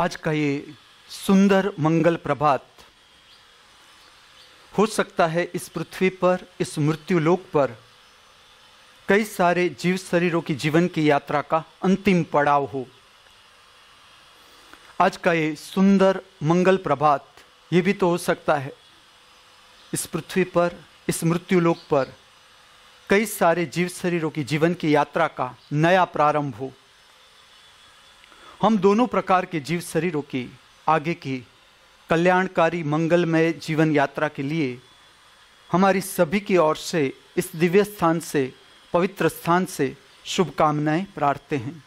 आज का ये सुंदर मंगल प्रभात हो सकता है इस पृथ्वी पर इस मृत्युलोक पर कई सारे जीव शरीरों की जीवन की यात्रा का अंतिम पड़ाव हो आज का ये सुंदर मंगल प्रभात ये भी तो हो सकता है इस पृथ्वी पर इस मृत्युलोक पर कई सारे जीव शरीरों की जीवन की यात्रा का नया प्रारंभ हो हम दोनों प्रकार के जीव शरीरों की आगे की कल्याणकारी मंगलमय जीवन यात्रा के लिए हमारी सभी की ओर से इस दिव्य स्थान से पवित्र स्थान से शुभकामनाएं प्रार्थते हैं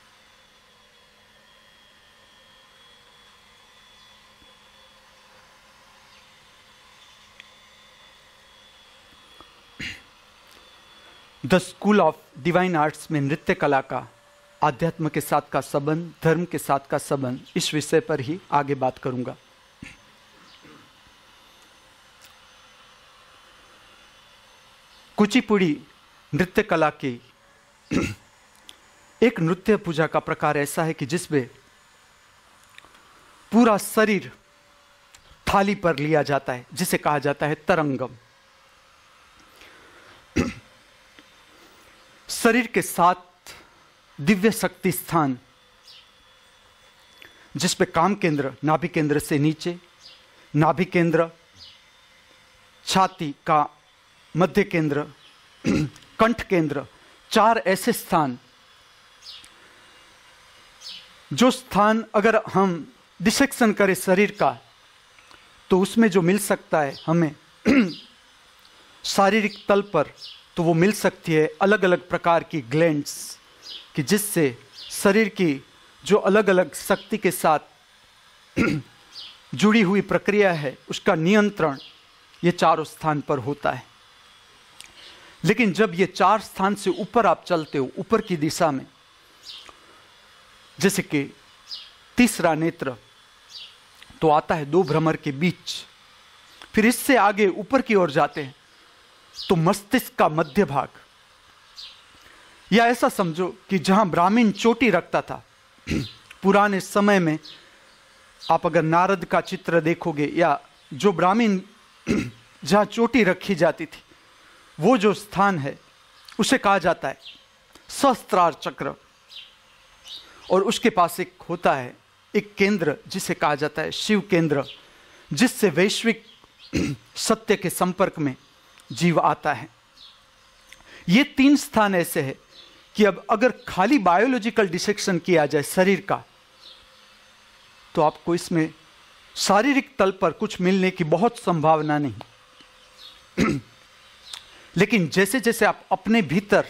the school of divine arts में नृत्य कला का आध्यात्म के साथ का संबंध धर्म के साथ का संबंध इस विषय पर ही आगे बात करूंगा कुचिपुड़ी नृत्य कला की एक नृत्य पूजा का प्रकार ऐसा है कि जिसमें पूरा शरीर थाली पर लिया जाता है जिसे कहा जाता है तरंगम शरीर के साथ दिव्य शक्ति स्थान जिस पे काम केंद्र नाभि केंद्र से नीचे नाभि केंद्र छाती का मध्य केंद्र कंठ केंद्र चार ऐसे स्थान जो स्थान अगर हम डिसेक्शन करें शरीर का तो उसमें जो मिल सकता है हमें शारीरिक तल पर तो वो मिल सकती है अलग अलग प्रकार की ग्लैंड्स कि जिससे शरीर की जो अलग अलग शक्ति के साथ जुड़ी हुई प्रक्रिया है उसका नियंत्रण ये चारों स्थान पर होता है लेकिन जब ये चार स्थान से ऊपर आप चलते हो ऊपर की दिशा में जैसे कि तीसरा नेत्र तो आता है दो भ्रमर के बीच फिर इससे आगे ऊपर की ओर जाते हैं तो मस्तिष्क का मध्य भाग या ऐसा समझो कि जहां ब्राह्मीण चोटी रखता था पुराने समय में आप अगर नारद का चित्र देखोगे या जो ब्राह्मीण जहां चोटी रखी जाती थी वो जो स्थान है उसे कहा जाता है सहस्त्रार चक्र और उसके पास एक होता है एक केंद्र जिसे कहा जाता है शिव केंद्र जिससे वैश्विक सत्य के संपर्क में जीव आता है ये तीन स्थान ऐसे हैं कि अब अगर खाली बायोलॉजिकल डिसेक्शन किया जाए शरीर का तो आपको इसमें शारीरिक तल पर कुछ मिलने की बहुत संभावना नहीं लेकिन जैसे जैसे आप अपने भीतर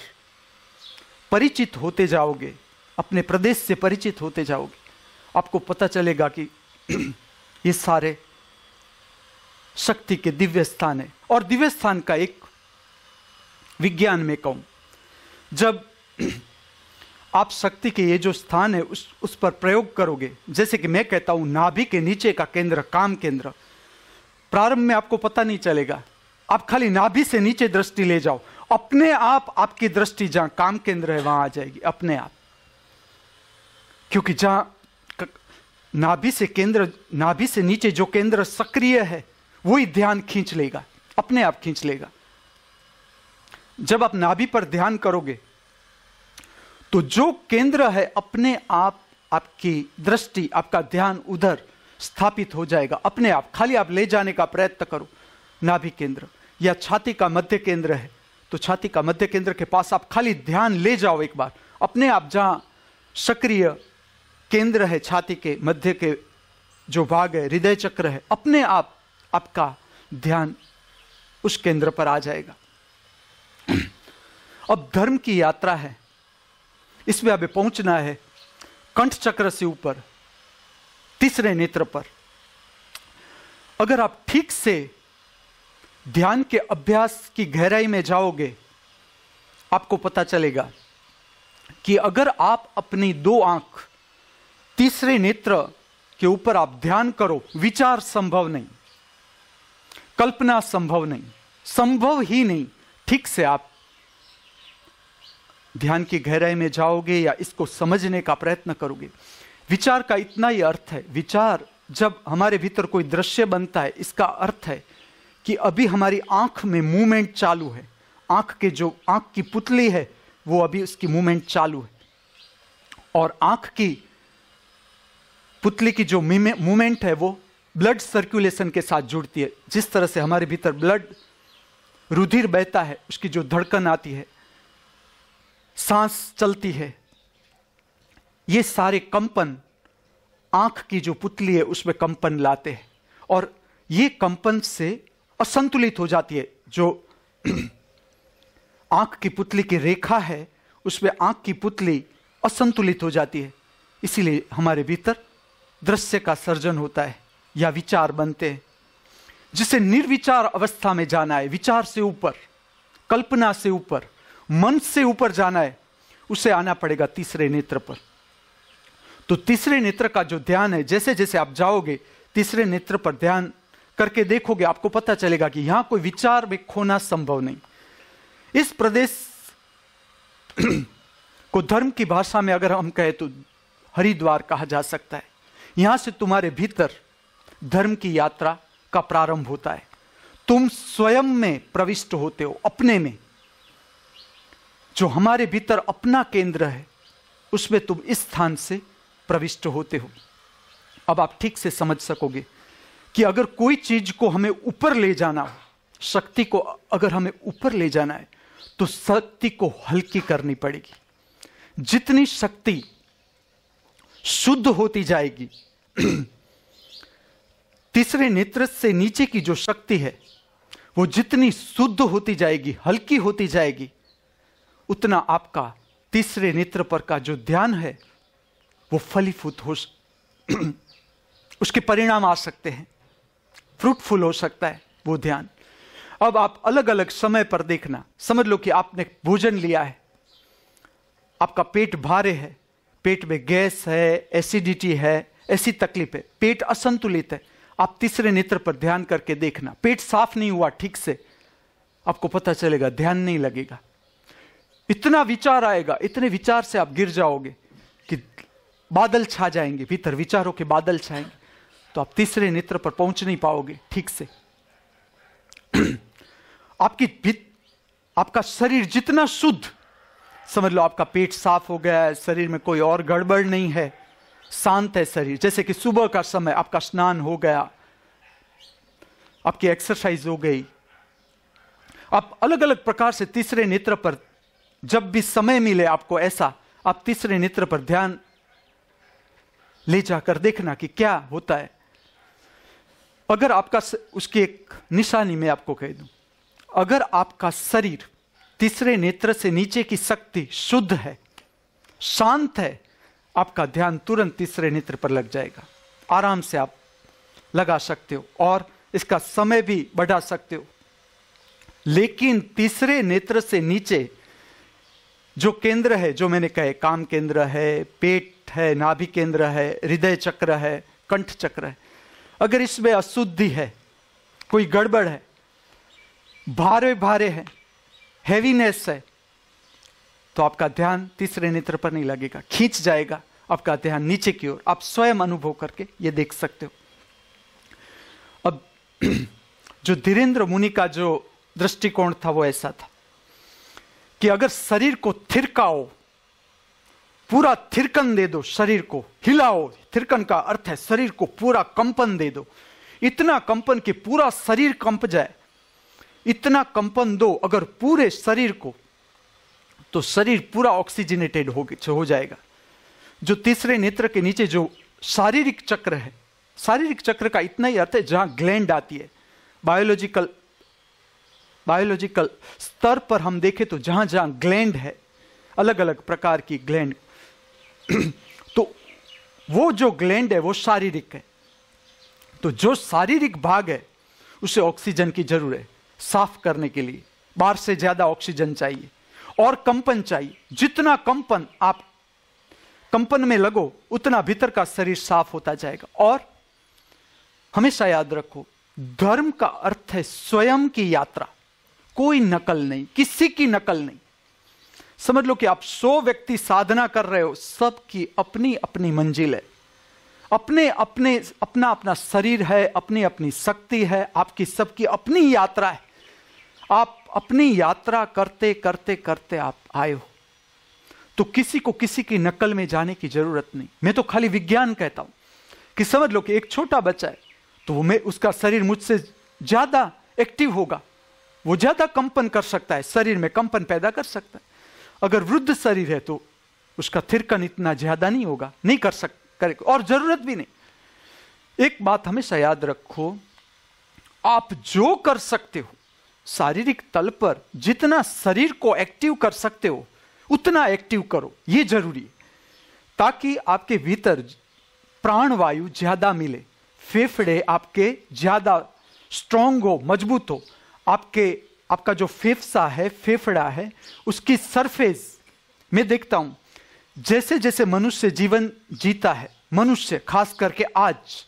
परिचित होते जाओगे अपने प्रदेश से परिचित होते जाओगे आपको पता चलेगा कि ये सारे शक्ति के दिव्य स्थान है और दिव्य स्थान का एक विज्ञान में कहूं जब आप शक्ति के ये जो स्थान है उस उस पर प्रयोग करोगे जैसे कि मैं कहता हूं नाभि के नीचे का केंद्र काम केंद्र प्रारंभ में आपको पता नहीं चलेगा आप खाली नाभि से नीचे दृष्टि ले जाओ अपने आप आपकी दृष्टि जहां काम केंद्र है वहां आ जाएगी अपने आप क्योंकि जहां नाभि से केंद्र नाभि से नीचे जो केंद्र सक्रिय है वही ध्यान खींच लेगा अपने आप खींच लेगा जब आप नाभि पर ध्यान करोगे तो जो केंद्र है अपने आप आपकी दृष्टि आपका ध्यान उधर स्थापित हो जाएगा अपने आप खाली आप ले जाने का प्रयत्न करो नाभि केंद्र या छाती का मध्य केंद्र है तो छाती का मध्य केंद्र के पास आप खाली ध्यान ले जाओ एक बार अपने आप जहां सक्रिय केंद्र है छाती के मध्य के जो भाग है हृदय चक्र है अपने आप आपका ध्यान उस केंद्र पर आ जाएगा अब धर्म की यात्रा है इसमें हमें पहुंचना है कंठ चक्र से ऊपर तीसरे नेत्र पर अगर आप ठीक से ध्यान के अभ्यास की गहराई में जाओगे आपको पता चलेगा कि अगर आप अपनी दो आंख तीसरे नेत्र के ऊपर आप ध्यान करो विचार संभव नहीं कल्पना संभव नहीं संभव ही नहीं ठीक से आप ध्यान की गहराई में जाओगे या इसको समझने का प्रयत्न करोगे विचार का इतना ही अर्थ है विचार जब हमारे भीतर कोई दृश्य बनता है इसका अर्थ है कि अभी हमारी आंख में मूवमेंट चालू है आंख के जो आंख की पुतली है वो अभी उसकी मूवमेंट चालू है और आंख की पुतली की जो मूवमेंट है वो ब्लड सर्कुलेशन के साथ जुड़ती है जिस तरह से हमारे भीतर ब्लड रुधिर बहता है उसकी जो धड़कन आती है सांस चलती है ये सारे कंपन आंख की जो पुतली है उसमें कंपन लाते हैं और ये कंपन से असंतुलित हो जाती है जो आंख की पुतली की रेखा है उसमें आंख की पुतली असंतुलित हो जाती है इसीलिए हमारे भीतर दृश्य का सर्जन होता है या विचार बनते हैं जिसे निर्विचार अवस्था में जाना है विचार से ऊपर कल्पना से ऊपर मन से ऊपर जाना है उसे आना पड़ेगा तीसरे नेत्र पर तो तीसरे नेत्र का जो ध्यान है जैसे जैसे आप जाओगे तीसरे नेत्र पर ध्यान करके देखोगे आपको पता चलेगा कि यहां कोई विचार में खोना संभव नहीं इस प्रदेश को धर्म की भाषा में अगर हम कहें तो हरिद्वार कहा जा सकता है यहां से तुम्हारे भीतर धर्म की यात्रा का प्रारंभ होता है तुम स्वयं में प्रविष्ट होते हो अपने में जो हमारे भीतर अपना केंद्र है उसमें तुम इस स्थान से प्रविष्ट होते हो अब आप ठीक से समझ सकोगे कि अगर कोई चीज को हमें ऊपर ले जाना हो शक्ति को अगर हमें ऊपर ले जाना है तो शक्ति को हल्की करनी पड़ेगी जितनी शक्ति शुद्ध होती जाएगी तीसरे नेत्र से नीचे की जो शक्ति है वो जितनी शुद्ध होती जाएगी हल्की होती जाएगी उतना आपका तीसरे नेत्र पर का जो ध्यान है वो फलीफूत हो उसके परिणाम आ सकते हैं फ्रूटफुल हो सकता है वो ध्यान अब आप अलग अलग समय पर देखना समझ लो कि आपने भोजन लिया है आपका पेट भारे है पेट में गैस है एसिडिटी है ऐसी तकलीफ है पेट असंतुलित है आप तीसरे नेत्र पर ध्यान करके देखना पेट साफ नहीं हुआ ठीक से आपको पता चलेगा ध्यान नहीं लगेगा इतना विचार आएगा इतने विचार से आप गिर जाओगे कि बादल छा जाएंगे भीतर विचारों के बादल छाएंगे तो आप तीसरे नेत्र पर पहुंच नहीं पाओगे ठीक से आपकी आपका शरीर जितना शुद्ध समझ लो आपका पेट साफ हो गया है शरीर में कोई और गड़बड़ नहीं है शांत है शरीर जैसे कि सुबह का समय आपका स्नान हो गया आपकी एक्सरसाइज हो गई आप अलग अलग प्रकार से तीसरे नेत्र पर जब भी समय मिले आपको ऐसा आप तीसरे नेत्र पर ध्यान ले जाकर देखना कि क्या होता है अगर आपका उसकी एक निशानी मैं आपको कह दूं अगर आपका शरीर तीसरे नेत्र से नीचे की शक्ति शुद्ध है शांत है आपका ध्यान तुरंत तीसरे नेत्र पर लग जाएगा आराम से आप लगा सकते हो और इसका समय भी बढ़ा सकते हो लेकिन तीसरे नेत्र से नीचे जो केंद्र है जो मैंने कहे काम केंद्र है पेट है नाभि केंद्र है हृदय चक्र है कंठ चक्र है अगर इसमें अशुद्धि है कोई गड़बड़ है भारे भारे है हैवीनेस है तो आपका ध्यान तीसरे नेत्र पर नहीं लगेगा खींच जाएगा आपका ध्यान नीचे की ओर आप स्वयं अनुभव करके ये देख सकते हो अब जो धीरेन्द्र मुनि का जो दृष्टिकोण था वो ऐसा था कि अगर शरीर को थिरकाओ पूरा थिरकन दे दो शरीर को हिलाओ थिरकन का अर्थ है शरीर को पूरा कंपन दे दो इतना कंपन कि पूरा शरीर कंप जाए इतना कंपन दो अगर पूरे शरीर को तो शरीर पूरा ऑक्सीजनेटेड हो, हो जाएगा जो तीसरे नेत्र के नीचे जो शारीरिक चक्र है शारीरिक चक्र का इतना ही अर्थ है जहां ग्लैंड आती है बायोलॉजिकल बायोलॉजिकल स्तर पर हम देखें तो जहां जहां ग्लैंड है अलग अलग प्रकार की ग्लैंड तो वो जो ग्लैंड है वो शारीरिक है तो जो शारीरिक भाग है उसे ऑक्सीजन की जरूरत है साफ करने के लिए बाहर से ज्यादा ऑक्सीजन चाहिए और कंपन चाहिए जितना कंपन आप कंपन में लगो उतना भीतर का शरीर साफ होता जाएगा और हमेशा याद रखो धर्म का अर्थ है स्वयं की यात्रा कोई नकल नहीं किसी की नकल नहीं समझ लो कि आप सौ व्यक्ति साधना कर रहे हो सबकी अपनी अपनी मंजिल है अपने अपने अपना अपना शरीर है अपनी अपनी शक्ति है आपकी सबकी अपनी यात्रा है आप अपनी यात्रा करते करते करते आप आए हो तो किसी को किसी की नकल में जाने की जरूरत नहीं मैं तो खाली विज्ञान कहता हूं कि समझ लो कि एक छोटा बच्चा है तो मैं उसका शरीर मुझसे ज्यादा एक्टिव होगा वो ज्यादा कंपन कर सकता है शरीर में कंपन पैदा कर सकता है अगर वृद्ध शरीर है तो उसका थिरकन इतना ज्यादा नहीं होगा नहीं कर सक करेगा और जरूरत भी नहीं एक बात हमेशा याद रखो आप जो कर सकते हो शारीरिक तल पर जितना शरीर को एक्टिव कर सकते हो उतना एक्टिव करो ये जरूरी है ताकि आपके भीतर प्राणवायु ज्यादा मिले फेफड़े आपके ज्यादा स्ट्रांग हो मजबूत हो आपके आपका जो फेफसा है फेफड़ा है उसकी सरफेस मैं देखता हूं जैसे जैसे मनुष्य जीवन जीता है मनुष्य खास करके आज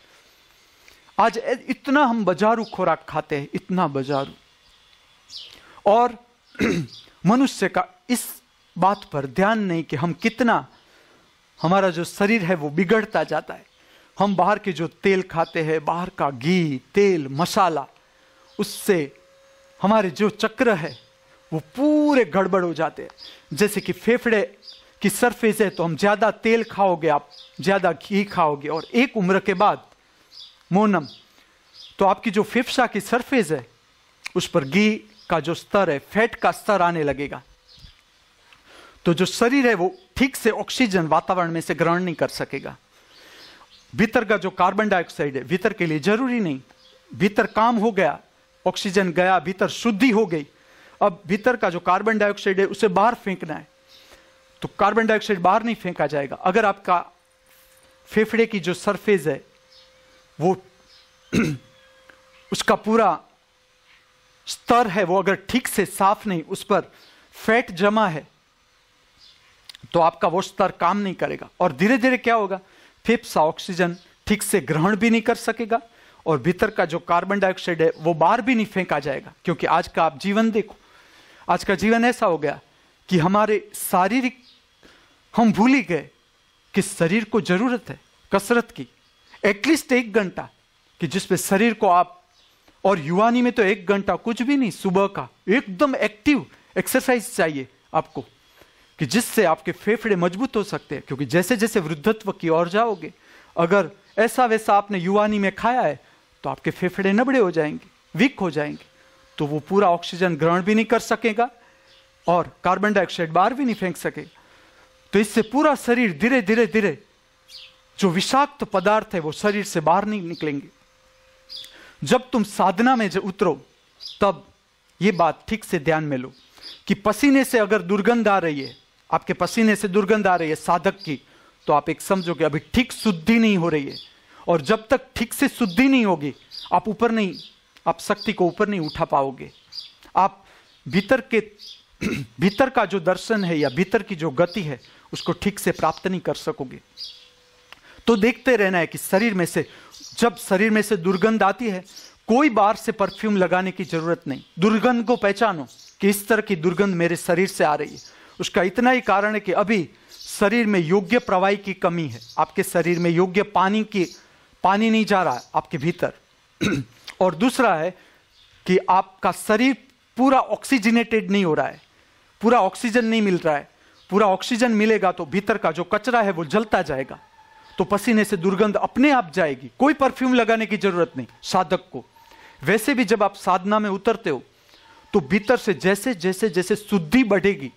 आज इतना हम बाजारू खुराक खाते हैं इतना बाजारू और मनुष्य का इस बात पर ध्यान नहीं कि हम कितना हमारा जो शरीर है वो बिगड़ता जाता है हम बाहर के जो तेल खाते हैं बाहर का घी तेल मसाला उससे हमारे जो चक्र है वो पूरे गड़बड़ हो जाते हैं जैसे कि फेफड़े की सरफेस है तो हम ज़्यादा तेल खाओगे आप ज़्यादा घी खाओगे और एक उम्र के बाद मोनम तो आपकी जो फेफड़ा की सरफेस है उस पर घी का जो स्तर है फैट का स्तर आने लगेगा तो जो शरीर है वो ठीक से ऑक्सीजन वातावरण में से ग्रहण नहीं कर सकेगा भीतर का जो कार्बन डाइऑक्साइड है भीतर के लिए जरूरी नहीं भीतर काम हो गया ऑक्सीजन गया भीतर शुद्धि हो गई अब भीतर का जो कार्बन डाइऑक्साइड है उसे बाहर फेंकना है तो कार्बन डाइऑक्साइड बाहर नहीं फेंका जाएगा अगर आपका फेफड़े की जो सरफेस है वो उसका पूरा स्तर है वो अगर ठीक से साफ नहीं उस पर फैट जमा है तो आपका वो स्तर काम नहीं करेगा और धीरे धीरे क्या होगा फेफसा ऑक्सीजन ठीक से ग्रहण भी नहीं कर सकेगा और भीतर का जो कार्बन डाइऑक्साइड है वो बाहर भी नहीं फेंका जाएगा क्योंकि आज का आप जीवन देखो आज का जीवन ऐसा हो गया कि हमारे शारीरिक हम भूल ही गए कि शरीर को जरूरत है कसरत की एटलीस्ट एक घंटा कि जिसपे शरीर को आप और युवानी में तो एक घंटा कुछ भी नहीं सुबह का एकदम एक्टिव एक्सरसाइज चाहिए आपको कि जिससे आपके फेफड़े मजबूत हो सकते हैं क्योंकि जैसे जैसे वृद्धत्व की ओर जाओगे अगर ऐसा वैसा आपने युवानी में खाया है तो आपके फेफड़े नबड़े हो जाएंगे वीक हो जाएंगे तो वो पूरा ऑक्सीजन ग्रहण भी नहीं कर सकेगा और कार्बन डाइऑक्साइड बाहर भी नहीं फेंक सके तो इससे पूरा शरीर धीरे धीरे धीरे जो विषाक्त पदार्थ है वो शरीर से बाहर नहीं निकलेंगे जब तुम साधना में उतरो तब ये बात ठीक से ध्यान में लो कि पसीने से अगर दुर्गंध आ रही है आपके पसीने से दुर्गंध आ रही है साधक की तो आप एक समझो कि अभी ठीक शुद्धि नहीं हो रही है और जब तक ठीक से शुद्धि नहीं होगी आप ऊपर नहीं आप शक्ति को ऊपर नहीं उठा पाओगे आप भीतर के भीतर का जो दर्शन है या भीतर की जो गति है उसको ठीक से प्राप्त नहीं कर सकोगे तो देखते रहना है कि शरीर में से जब शरीर में से दुर्गंध आती है कोई बार से परफ्यूम लगाने की जरूरत नहीं दुर्गंध को पहचानो कि इस तरह की दुर्गंध मेरे शरीर से आ रही है उसका इतना ही कारण है कि अभी शरीर में योग्य प्रवाही की कमी है आपके शरीर में योग्य पानी की पानी नहीं जा रहा है आपके भीतर और दूसरा है कि आपका शरीर पूरा ऑक्सीजनेटेड नहीं हो रहा है पूरा ऑक्सीजन नहीं मिल रहा है पूरा ऑक्सीजन मिलेगा तो भीतर का जो कचरा है वो जलता जाएगा तो पसीने से दुर्गंध अपने आप जाएगी कोई परफ्यूम लगाने की जरूरत नहीं साधक को वैसे भी जब आप साधना में उतरते हो तो भीतर से जैसे जैसे जैसे शुद्धि बढ़ेगी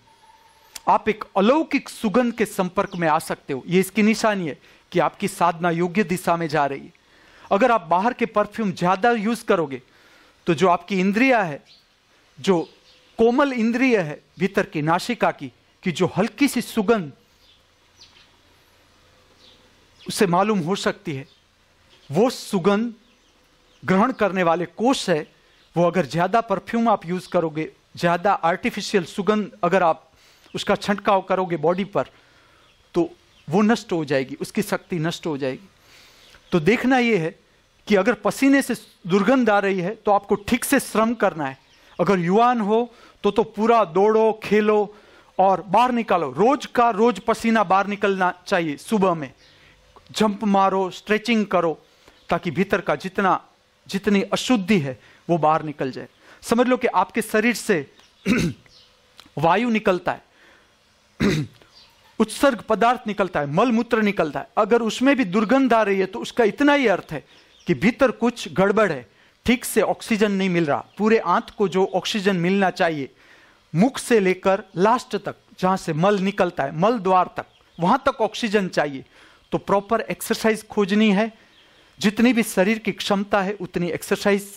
आप एक अलौकिक सुगंध के संपर्क में आ सकते हो ये इसकी निशानी है कि आपकी साधना योग्य दिशा में जा रही है अगर आप बाहर के परफ्यूम ज्यादा यूज करोगे तो जो आपकी इंद्रिया है जो कोमल इंद्रिय है भीतर की नाशिका की कि जो हल्की सी सुगंध उसे मालूम हो सकती है वो सुगंध ग्रहण करने वाले कोष है वो अगर ज़्यादा परफ्यूम आप यूज़ करोगे ज़्यादा आर्टिफिशियल सुगंध अगर आप उसका छंटकाव करोगे बॉडी पर वो नष्ट हो जाएगी उसकी शक्ति नष्ट हो जाएगी तो देखना ये है कि अगर पसीने से दुर्गंध आ रही है तो आपको ठीक से श्रम करना है अगर युवान हो तो तो पूरा दौड़ो खेलो और बाहर निकालो रोज का रोज पसीना बाहर निकलना चाहिए सुबह में जंप मारो स्ट्रेचिंग करो ताकि भीतर का जितना जितनी अशुद्धि है वो बाहर निकल जाए समझ लो कि आपके शरीर से वायु निकलता है उत्सर्ग पदार्थ निकलता है मल मूत्र निकलता है अगर उसमें भी दुर्गंध आ रही है तो उसका इतना ही अर्थ है कि भीतर कुछ गड़बड़ है ठीक से ऑक्सीजन नहीं मिल रहा पूरे आंत को जो ऑक्सीजन मिलना चाहिए मुख से लेकर लास्ट तक जहां से मल निकलता है मल द्वार तक वहां तक ऑक्सीजन चाहिए तो प्रॉपर एक्सरसाइज खोजनी है जितनी भी शरीर की क्षमता है उतनी एक्सरसाइज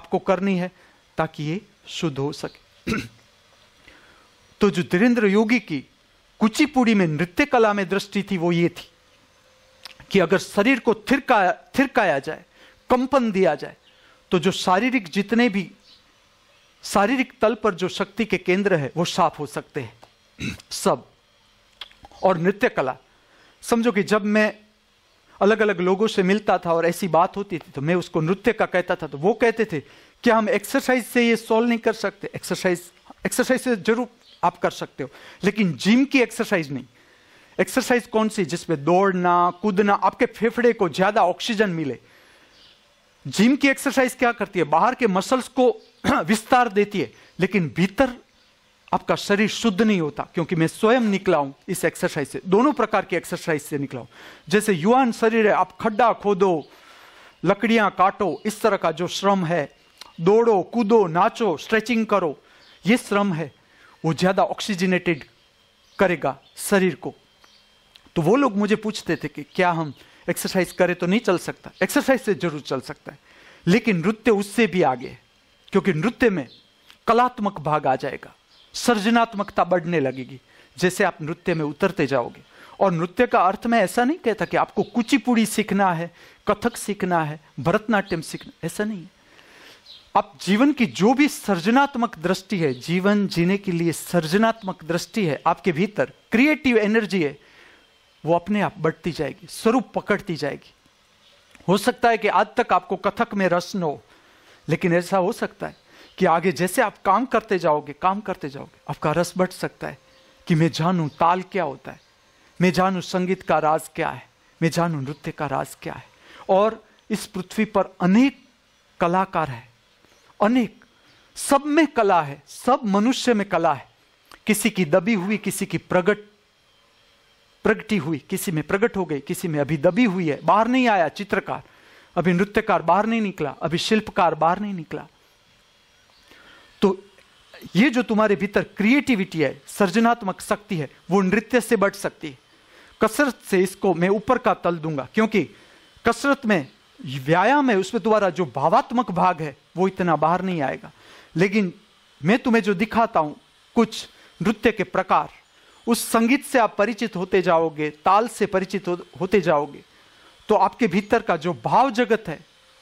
आपको करनी है ताकि ये शुद्ध हो सके तो जो धीरेन्द्र योगी की कुचिपुड़ी में नृत्य कला में दृष्टि थी वो ये थी कि अगर शरीर को थिरकाया थिरकाया जाए कंपन दिया जाए तो जो शारीरिक जितने भी शारीरिक तल पर जो शक्ति के केंद्र है वो साफ हो सकते हैं सब और नृत्य कला समझो कि जब मैं अलग अलग लोगों से मिलता था और ऐसी बात होती थी तो मैं उसको नृत्य का कहता था तो वो कहते थे क्या हम एक्सरसाइज से ये सॉल्व नहीं कर सकते एक्सरसाइज एक्सरसाइज से जरूर आप कर सकते हो लेकिन जिम की एक्सरसाइज नहीं एक्सरसाइज कौन सी जिसमें दौड़ना कूदना आपके फेफड़े को ज्यादा ऑक्सीजन मिले जिम की एक्सरसाइज क्या करती है बाहर के मसल्स को विस्तार देती है लेकिन भीतर आपका शरीर शुद्ध नहीं होता क्योंकि मैं स्वयं निकला हूं इस एक्सरसाइज से दोनों प्रकार की एक्सरसाइज से निकला हूं जैसे युवान शरीर है आप खड्डा खोदो लकड़ियां काटो इस तरह का जो श्रम है दौड़ो कूदो नाचो स्ट्रेचिंग करो ये श्रम है वो ज़्यादा ऑक्सीजनेटेड करेगा शरीर को तो वो लोग मुझे पूछते थे कि क्या हम एक्सरसाइज करें तो नहीं चल सकता एक्सरसाइज से जरूर चल सकता है लेकिन नृत्य उससे भी आगे है क्योंकि नृत्य में कलात्मक भाग आ जाएगा सृजनात्मकता बढ़ने लगेगी जैसे आप नृत्य में उतरते जाओगे और नृत्य का अर्थ मैं ऐसा नहीं कहता कि आपको कुचिपुड़ी सीखना है कथक सीखना है भरतनाट्यम सीखना ऐसा नहीं है आप जीवन की जो भी सर्जनात्मक दृष्टि है जीवन जीने के लिए सर्जनात्मक दृष्टि है आपके भीतर क्रिएटिव एनर्जी है वो अपने आप बढ़ती जाएगी स्वरूप पकड़ती जाएगी हो सकता है कि आज तक आपको कथक में रस न हो लेकिन ऐसा हो सकता है कि आगे जैसे आप काम करते जाओगे काम करते जाओगे आपका रस बढ़ सकता है कि मैं जानू ताल क्या होता है मैं जानू संगीत का राज क्या है मैं जानू नृत्य का राज क्या है और इस पृथ्वी पर अनेक कलाकार है अनेक सब में कला है सब मनुष्य में कला है किसी की दबी हुई किसी की प्रगट प्रगटी हुई किसी में प्रगट हो गई किसी में अभी दबी हुई है बाहर नहीं आया चित्रकार अभी नृत्यकार बाहर नहीं निकला अभी शिल्पकार बाहर नहीं निकला तो ये जो तुम्हारे भीतर क्रिएटिविटी है सृजनात्मक शक्ति है वो नृत्य से बढ़ सकती है कसरत से इसको मैं ऊपर का तल दूंगा क्योंकि कसरत में व्यायाम है उसमें तुम्हारा जो भावात्मक भाग है वो इतना बाहर नहीं आएगा लेकिन मैं तुम्हें जो दिखाता हूं कुछ नृत्य के प्रकार उस संगीत से आप परिचित होते जाओगे ताल से परिचित होते जाओगे तो आपके भीतर का जो भाव जगत है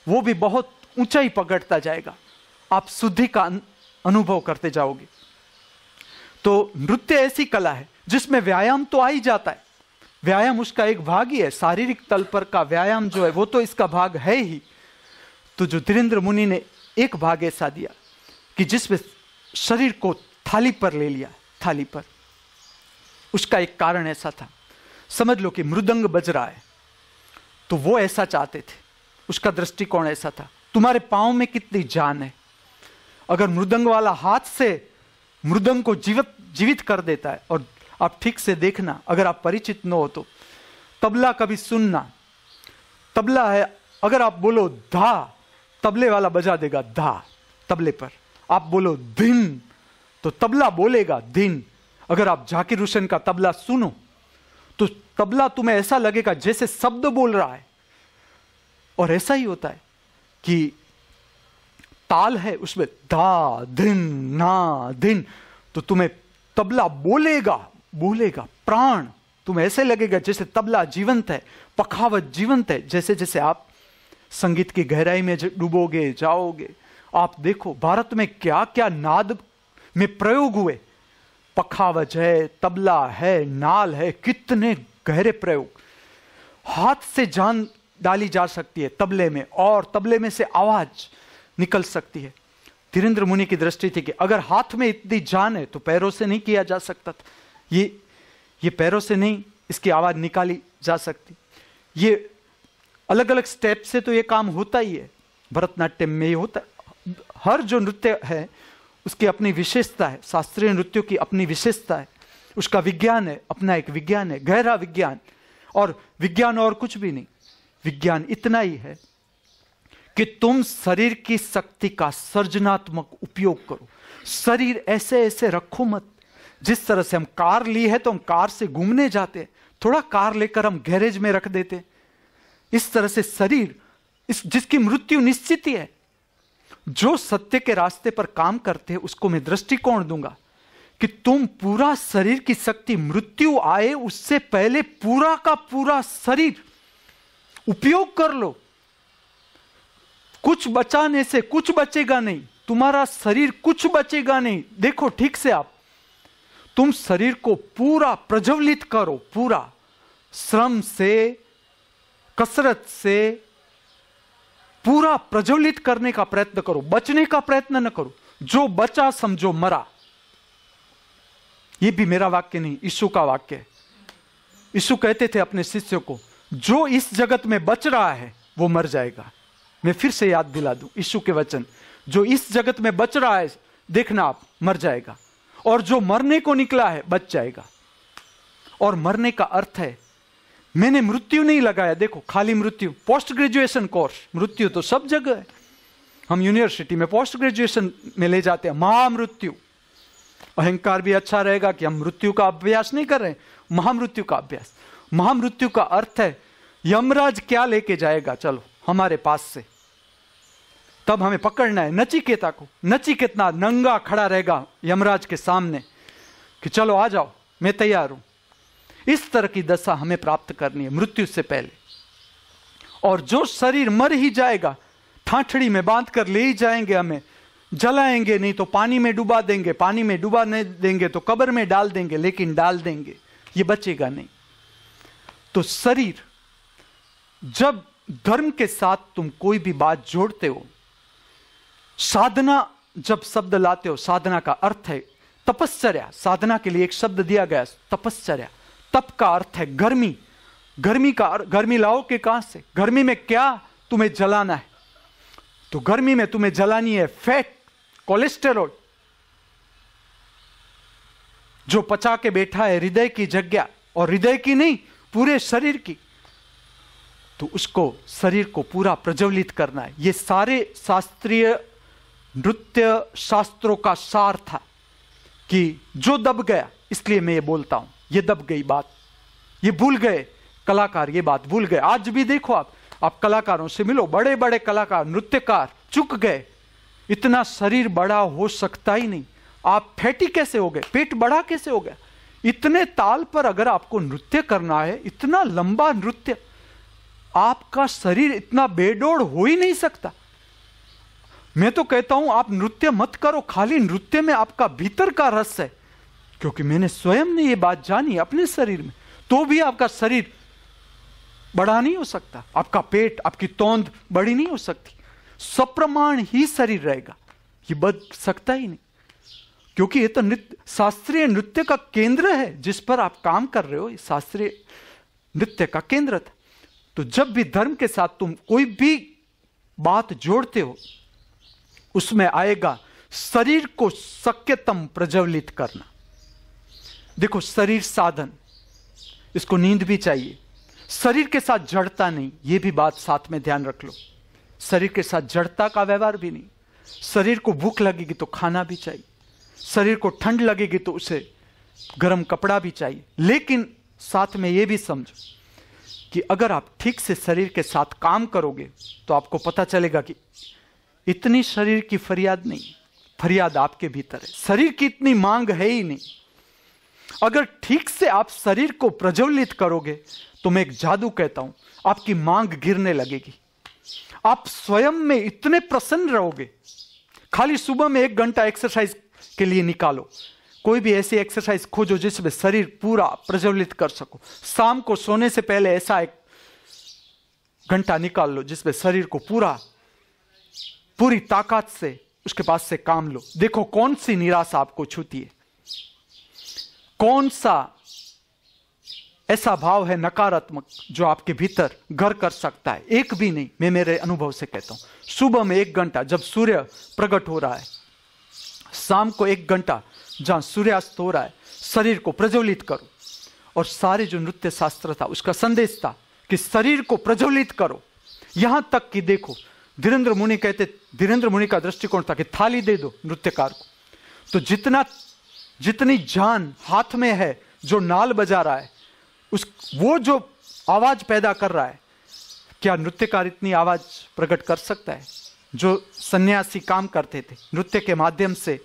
वो भी बहुत ऊंचाई पकड़ता जाएगा आप शुद्धि का अनुभव करते जाओगे तो नृत्य ऐसी कला है जिसमें व्यायाम तो आ ही जाता है व्यायाम उसका एक भाग ही है शारीरिक तल पर का व्यायाम जो है वो तो इसका भाग है ही तो जो धीरेन्द्र मुनि ने एक भाग ऐसा दिया कि जिसमें शरीर को थाली पर ले लिया थाली पर उसका एक कारण ऐसा था समझ लो कि मृदंग बज रहा है तो वो ऐसा चाहते थे उसका दृष्टिकोण ऐसा था तुम्हारे पाँव में कितनी जान है अगर मृदंग वाला हाथ से मृदंग को जीवित जीवित कर देता है और आप ठीक से देखना अगर आप परिचित न हो तो तबला कभी सुनना तबला है अगर आप बोलो धा तबले वाला बजा देगा धा तबले पर आप बोलो दिन तो तबला बोलेगा दिन अगर आप जाकिर हुसैन का तबला सुनो तो तबला तुम्हें ऐसा लगेगा जैसे शब्द बोल रहा है और ऐसा ही होता है कि ताल है उसमें धा दिन ना दिन तो तुम्हें तबला बोलेगा बोलेगा प्राण तुम्हें ऐसे लगेगा जैसे तबला जीवंत है पखावत जीवंत है जैसे जैसे आप संगीत की गहराई में डूबोगे जाओगे आप देखो भारत में क्या क्या नाद में प्रयोग हुए पखावज है तबला है नाल है कितने गहरे प्रयोग हाथ से जान डाली जा सकती है तबले में और तबले में से आवाज निकल सकती है धीरेन्द्र मुनि की दृष्टि थी कि अगर हाथ में इतनी जान है तो पैरों से नहीं किया जा सकता था ये ये पैरों से नहीं इसकी आवाज निकाली जा सकती ये अलग अलग स्टेप से तो ये काम होता ही है भरतनाट्यम में ये होता हर जो नृत्य है उसकी अपनी विशेषता है शास्त्रीय नृत्यों की अपनी विशेषता है उसका विज्ञान है अपना एक विज्ञान है गहरा विज्ञान और विज्ञान और कुछ भी नहीं विज्ञान इतना ही है कि तुम शरीर की शक्ति का सर्जनात्मक उपयोग करो शरीर ऐसे ऐसे रखो मत जिस तरह से हम कार ली है तो हम कार से घूमने जाते थोड़ा कार लेकर हम गैरेज में रख देते हैं इस तरह से शरीर इस जिसकी मृत्यु निश्चित ही है जो सत्य के रास्ते पर काम करते हैं उसको मैं दृष्टिकोण दूंगा कि तुम पूरा शरीर की शक्ति मृत्यु आए उससे पहले पूरा का पूरा शरीर उपयोग कर लो कुछ बचाने से कुछ बचेगा नहीं तुम्हारा शरीर कुछ बचेगा नहीं देखो ठीक से आप तुम शरीर को पूरा प्रज्वलित करो पूरा श्रम से कसरत से पूरा प्रज्वलित करने का प्रयत्न करो बचने का प्रयत्न न करो जो बचा समझो मरा यह भी मेरा वाक्य नहीं यशु का वाक्य है यीशु कहते थे अपने शिष्यों को जो इस जगत में बच रहा है वो मर जाएगा मैं फिर से याद दिला दूं ईशु के वचन जो इस जगत में बच रहा है देखना आप मर जाएगा और जो मरने को निकला है बच जाएगा और मरने का अर्थ है मैंने मृत्यु नहीं लगाया देखो खाली मृत्यु पोस्ट ग्रेजुएशन कोर्स मृत्यु तो सब जगह है हम यूनिवर्सिटी में पोस्ट ग्रेजुएशन में ले जाते हैं महामृत्यु अहंकार भी अच्छा रहेगा कि हम मृत्यु का अभ्यास नहीं कर रहे महामृत्यु का अभ्यास महामृत्यु का अर्थ है यमराज क्या लेके जाएगा चलो हमारे पास से तब हमें पकड़ना है नचिकेता को नचिकेतना नंगा खड़ा रहेगा यमराज के सामने कि चलो आ जाओ मैं तैयार हूं इस तरह की दशा हमें प्राप्त करनी है मृत्यु से पहले और जो शरीर मर ही जाएगा ठाठड़ी में बांध कर ले ही जाएंगे हमें जलाएंगे नहीं तो पानी में डुबा देंगे पानी में डुबा नहीं देंगे तो कब्र में डाल देंगे लेकिन डाल देंगे ये बचेगा नहीं तो शरीर जब धर्म के साथ तुम कोई भी बात जोड़ते हो साधना जब शब्द लाते हो साधना का अर्थ है तपश्चर्या साधना के लिए एक शब्द दिया गया तपश्चर्या तप का अर्थ है गर्मी गर्मी का गर्मी लाओ के कहां से गर्मी में क्या तुम्हें जलाना है तो गर्मी में तुम्हें जलानी है फैट कोलेस्टेरॉल जो पचा के बैठा है हृदय की जगह और हृदय की नहीं पूरे शरीर की तो उसको शरीर को पूरा प्रज्वलित करना है ये सारे शास्त्रीय नृत्य शास्त्रों का सार था कि जो दब गया इसलिए मैं ये बोलता हूं ये दब गई बात ये भूल गए कलाकार ये बात भूल गए आज भी देखो आप आप कलाकारों से मिलो बड़े बड़े कलाकार नृत्यकार चुक गए इतना शरीर बड़ा हो सकता ही नहीं आप फैटी कैसे हो गए पेट बड़ा कैसे हो गया इतने ताल पर अगर आपको नृत्य करना है इतना लंबा नृत्य आपका शरीर इतना बेडोड़ हो ही नहीं सकता मैं तो कहता हूं आप नृत्य मत करो खाली नृत्य में आपका भीतर का रस है क्योंकि मैंने स्वयं ने यह बात जानी अपने शरीर में तो भी आपका शरीर बड़ा नहीं हो सकता आपका पेट आपकी तोंद बड़ी नहीं हो सकती सप्रमाण ही शरीर रहेगा ये बद सकता ही नहीं क्योंकि ये तो नृत्य शास्त्रीय नृत्य का केंद्र है जिस पर आप काम कर रहे हो ये शास्त्रीय नृत्य का केंद्र था तो जब भी धर्म के साथ तुम कोई भी बात जोड़ते हो उसमें आएगा शरीर को शक्यतम प्रज्वलित करना देखो शरीर साधन इसको नींद भी चाहिए शरीर के साथ जड़ता नहीं ये भी बात साथ में ध्यान रख लो शरीर के साथ जड़ता का व्यवहार भी नहीं शरीर को भूख लगेगी तो खाना भी चाहिए शरीर को ठंड लगेगी तो उसे गर्म कपड़ा भी चाहिए लेकिन साथ में ये भी समझो कि अगर आप ठीक से शरीर के साथ काम करोगे तो आपको पता चलेगा कि इतनी शरीर की फरियाद नहीं फरियाद आपके भीतर है शरीर की इतनी मांग है ही नहीं अगर ठीक से आप शरीर को प्रज्वलित करोगे तो मैं एक जादू कहता हूं आपकी मांग गिरने लगेगी आप स्वयं में इतने प्रसन्न रहोगे खाली सुबह में एक घंटा एक्सरसाइज के लिए निकालो कोई भी ऐसी एक्सरसाइज खोजो जिसमें शरीर पूरा प्रज्वलित कर सको शाम को सोने से पहले ऐसा एक घंटा निकाल लो जिसमें शरीर को पूरा पूरी ताकत से उसके पास से काम लो देखो कौन सी निराशा आपको छूती है कौन सा ऐसा भाव है नकारात्मक जो आपके भीतर घर कर सकता है एक भी नहीं मैं मेरे अनुभव से कहता हूं सुबह में एक घंटा जब सूर्य प्रकट हो रहा है शाम को एक घंटा जहां सूर्यास्त हो रहा है शरीर को प्रज्वलित करो और सारे जो नृत्य शास्त्र था उसका संदेश था कि शरीर को प्रज्वलित करो यहां तक कि देखो धीरेन्द्र मुनि कहते धीरेन्द्र मुनि का दृष्टिकोण था कि थाली दे दो नृत्यकार को तो जितना जितनी जान हाथ में है जो नाल बजा रहा है उस वो जो आवाज पैदा कर रहा है क्या नृत्यकार इतनी आवाज प्रकट कर सकता है जो सन्यासी काम करते थे नृत्य के माध्यम से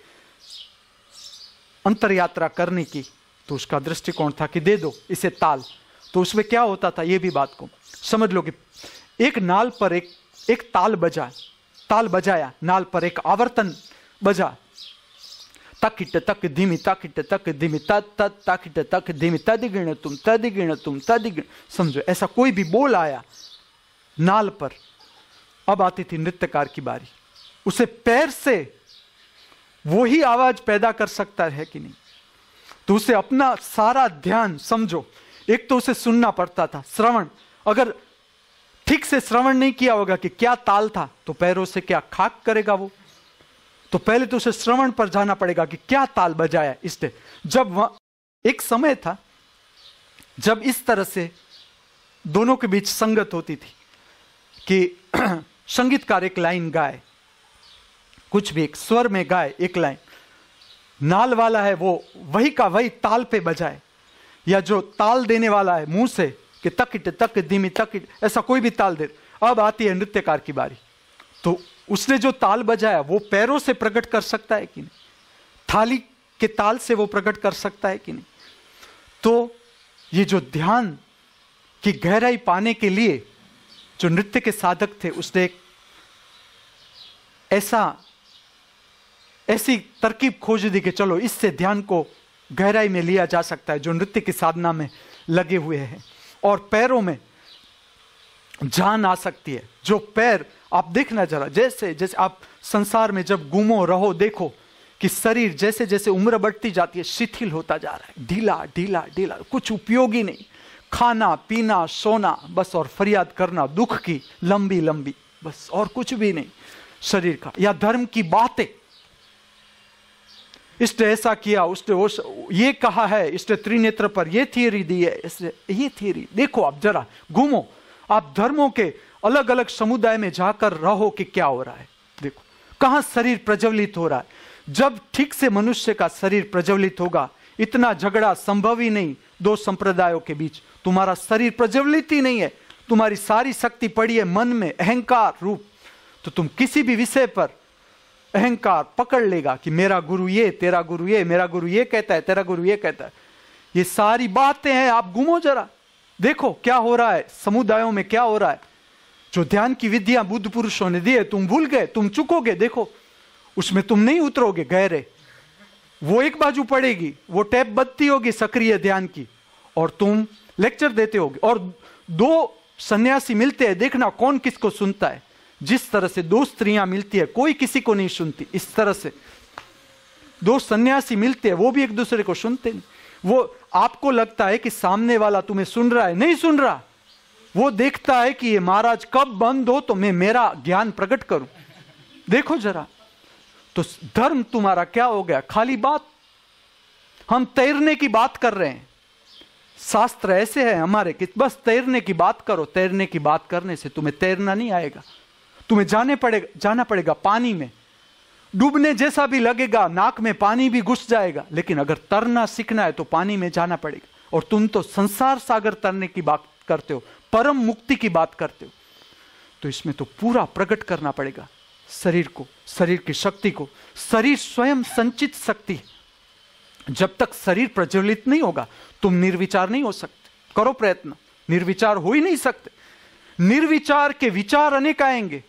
अंतर यात्रा करने की तो उसका दृष्टिकोण था कि दे दो इसे ताल तो उसमें क्या होता था यह भी बात को समझ लो कि एक नाल पर एक एक ताल बजा ताल बजाया नाल पर एक आवर्तन बजा तकिट तक धिमि तकिट तक धीमी तद तद तकिट तक धीमी तद गिण तुम तद गिण तुम तद गिण समझो ऐसा कोई भी बोल आया नाल पर अब आती थी नृत्यकार की बारी उसे पैर से वो ही आवाज पैदा कर सकता है कि नहीं तो उसे अपना सारा ध्यान समझो एक तो उसे सुनना पड़ता था श्रवण अगर ठीक से श्रवण नहीं किया होगा कि क्या ताल था तो पैरों से क्या खाक करेगा वो तो पहले तो उसे श्रवण पर जाना पड़ेगा कि क्या ताल बजाया इसने जब वह एक समय था जब इस तरह से दोनों के बीच संगत होती थी कि संगीतकार एक लाइन गाए कुछ भी एक स्वर में गाए एक लाइन नाल वाला है वो वही का वही ताल पे बजाए या जो ताल देने वाला है मुंह से कि तक तक धीमी तकिट ऐसा कोई भी ताल दे अब आती है नृत्यकार की बारी तो उसने जो ताल बजाया वो पैरों से प्रकट कर सकता है कि नहीं थाली के ताल से वो प्रकट कर सकता है कि नहीं तो ये जो ध्यान की गहराई पाने के लिए जो नृत्य के साधक थे उसने एक ऐसा ऐसी तरकीब खोज दी कि चलो इससे ध्यान को गहराई में लिया जा सकता है जो नृत्य की साधना में लगे हुए हैं और पैरों में जान आ सकती है जो पैर आप देखना जरा जैसे जैसे आप संसार में जब घूमो रहो देखो कि शरीर जैसे जैसे उम्र बढ़ती जाती है शिथिल होता जा रहा है ढीला ढीला ढीला कुछ उपयोगी नहीं खाना पीना सोना बस और फरियाद करना दुख की लंबी लंबी बस और कुछ भी नहीं शरीर का या धर्म की बातें इसने ऐसा किया उसने वो ये कहा है इसने त्रिनेत्र पर ये थियरी दी है इसने ये थियरी देखो आप जरा घूमो आप धर्मों के अलग अलग समुदाय में जाकर रहो कि क्या हो रहा है देखो कहां शरीर प्रज्वलित हो रहा है जब ठीक से मनुष्य का शरीर प्रज्वलित होगा इतना झगड़ा संभव ही नहीं दो संप्रदायों के बीच तुम्हारा शरीर प्रज्वलित ही नहीं है तुम्हारी सारी शक्ति पड़ी है मन में अहंकार रूप तो तुम किसी भी विषय पर अहंकार पकड़ लेगा कि मेरा गुरु ये तेरा गुरु ये मेरा गुरु ये कहता है तेरा गुरु ये कहता है ये सारी बातें हैं आप गुमो जरा देखो क्या हो रहा है समुदायों में क्या हो रहा है जो ध्यान की विद्या बुद्ध पुरुषों ने दी है तुम भूल गए तुम चुकोगे देखो उसमें तुम नहीं उतरोगे गहरे वो एक बाजू पड़ेगी वो टैप बदती होगी सक्रिय ध्यान की और तुम लेक्चर देते होगे और दो सन्यासी मिलते हैं देखना कौन किसको सुनता है जिस तरह से दो स्त्रियां मिलती है कोई किसी को नहीं सुनती इस तरह से दो सन्यासी मिलते हैं वो भी एक दूसरे को सुनते नहीं वो आपको लगता है कि सामने वाला तुम्हें सुन रहा है नहीं सुन रहा वो देखता है कि ये महाराज कब बंद हो तो मैं मेरा ज्ञान प्रकट करूं देखो जरा तो धर्म तुम्हारा क्या हो गया खाली बात हम तैरने की बात कर रहे हैं शास्त्र ऐसे है हमारे कि बस तैरने की बात करो तैरने की बात करने से तुम्हें तैरना नहीं आएगा तुम्हें जाने पड़ेगा जाना पड़ेगा पानी में डूबने जैसा भी लगेगा नाक में पानी भी घुस जाएगा लेकिन अगर तरना सीखना है तो पानी में जाना पड़ेगा और तुम तो संसार सागर तरने की बात करते हो परम मुक्ति की बात करते हो तो इसमें तो पूरा प्रकट करना पड़ेगा शरीर को शरीर की शक्ति को शरीर स्वयं संचित शक्ति जब तक शरीर प्रज्वलित नहीं होगा तुम निर्विचार नहीं हो सकते करो प्रयत्न निर्विचार हो ही नहीं सकते निर्विचार के विचार अनेक आएंगे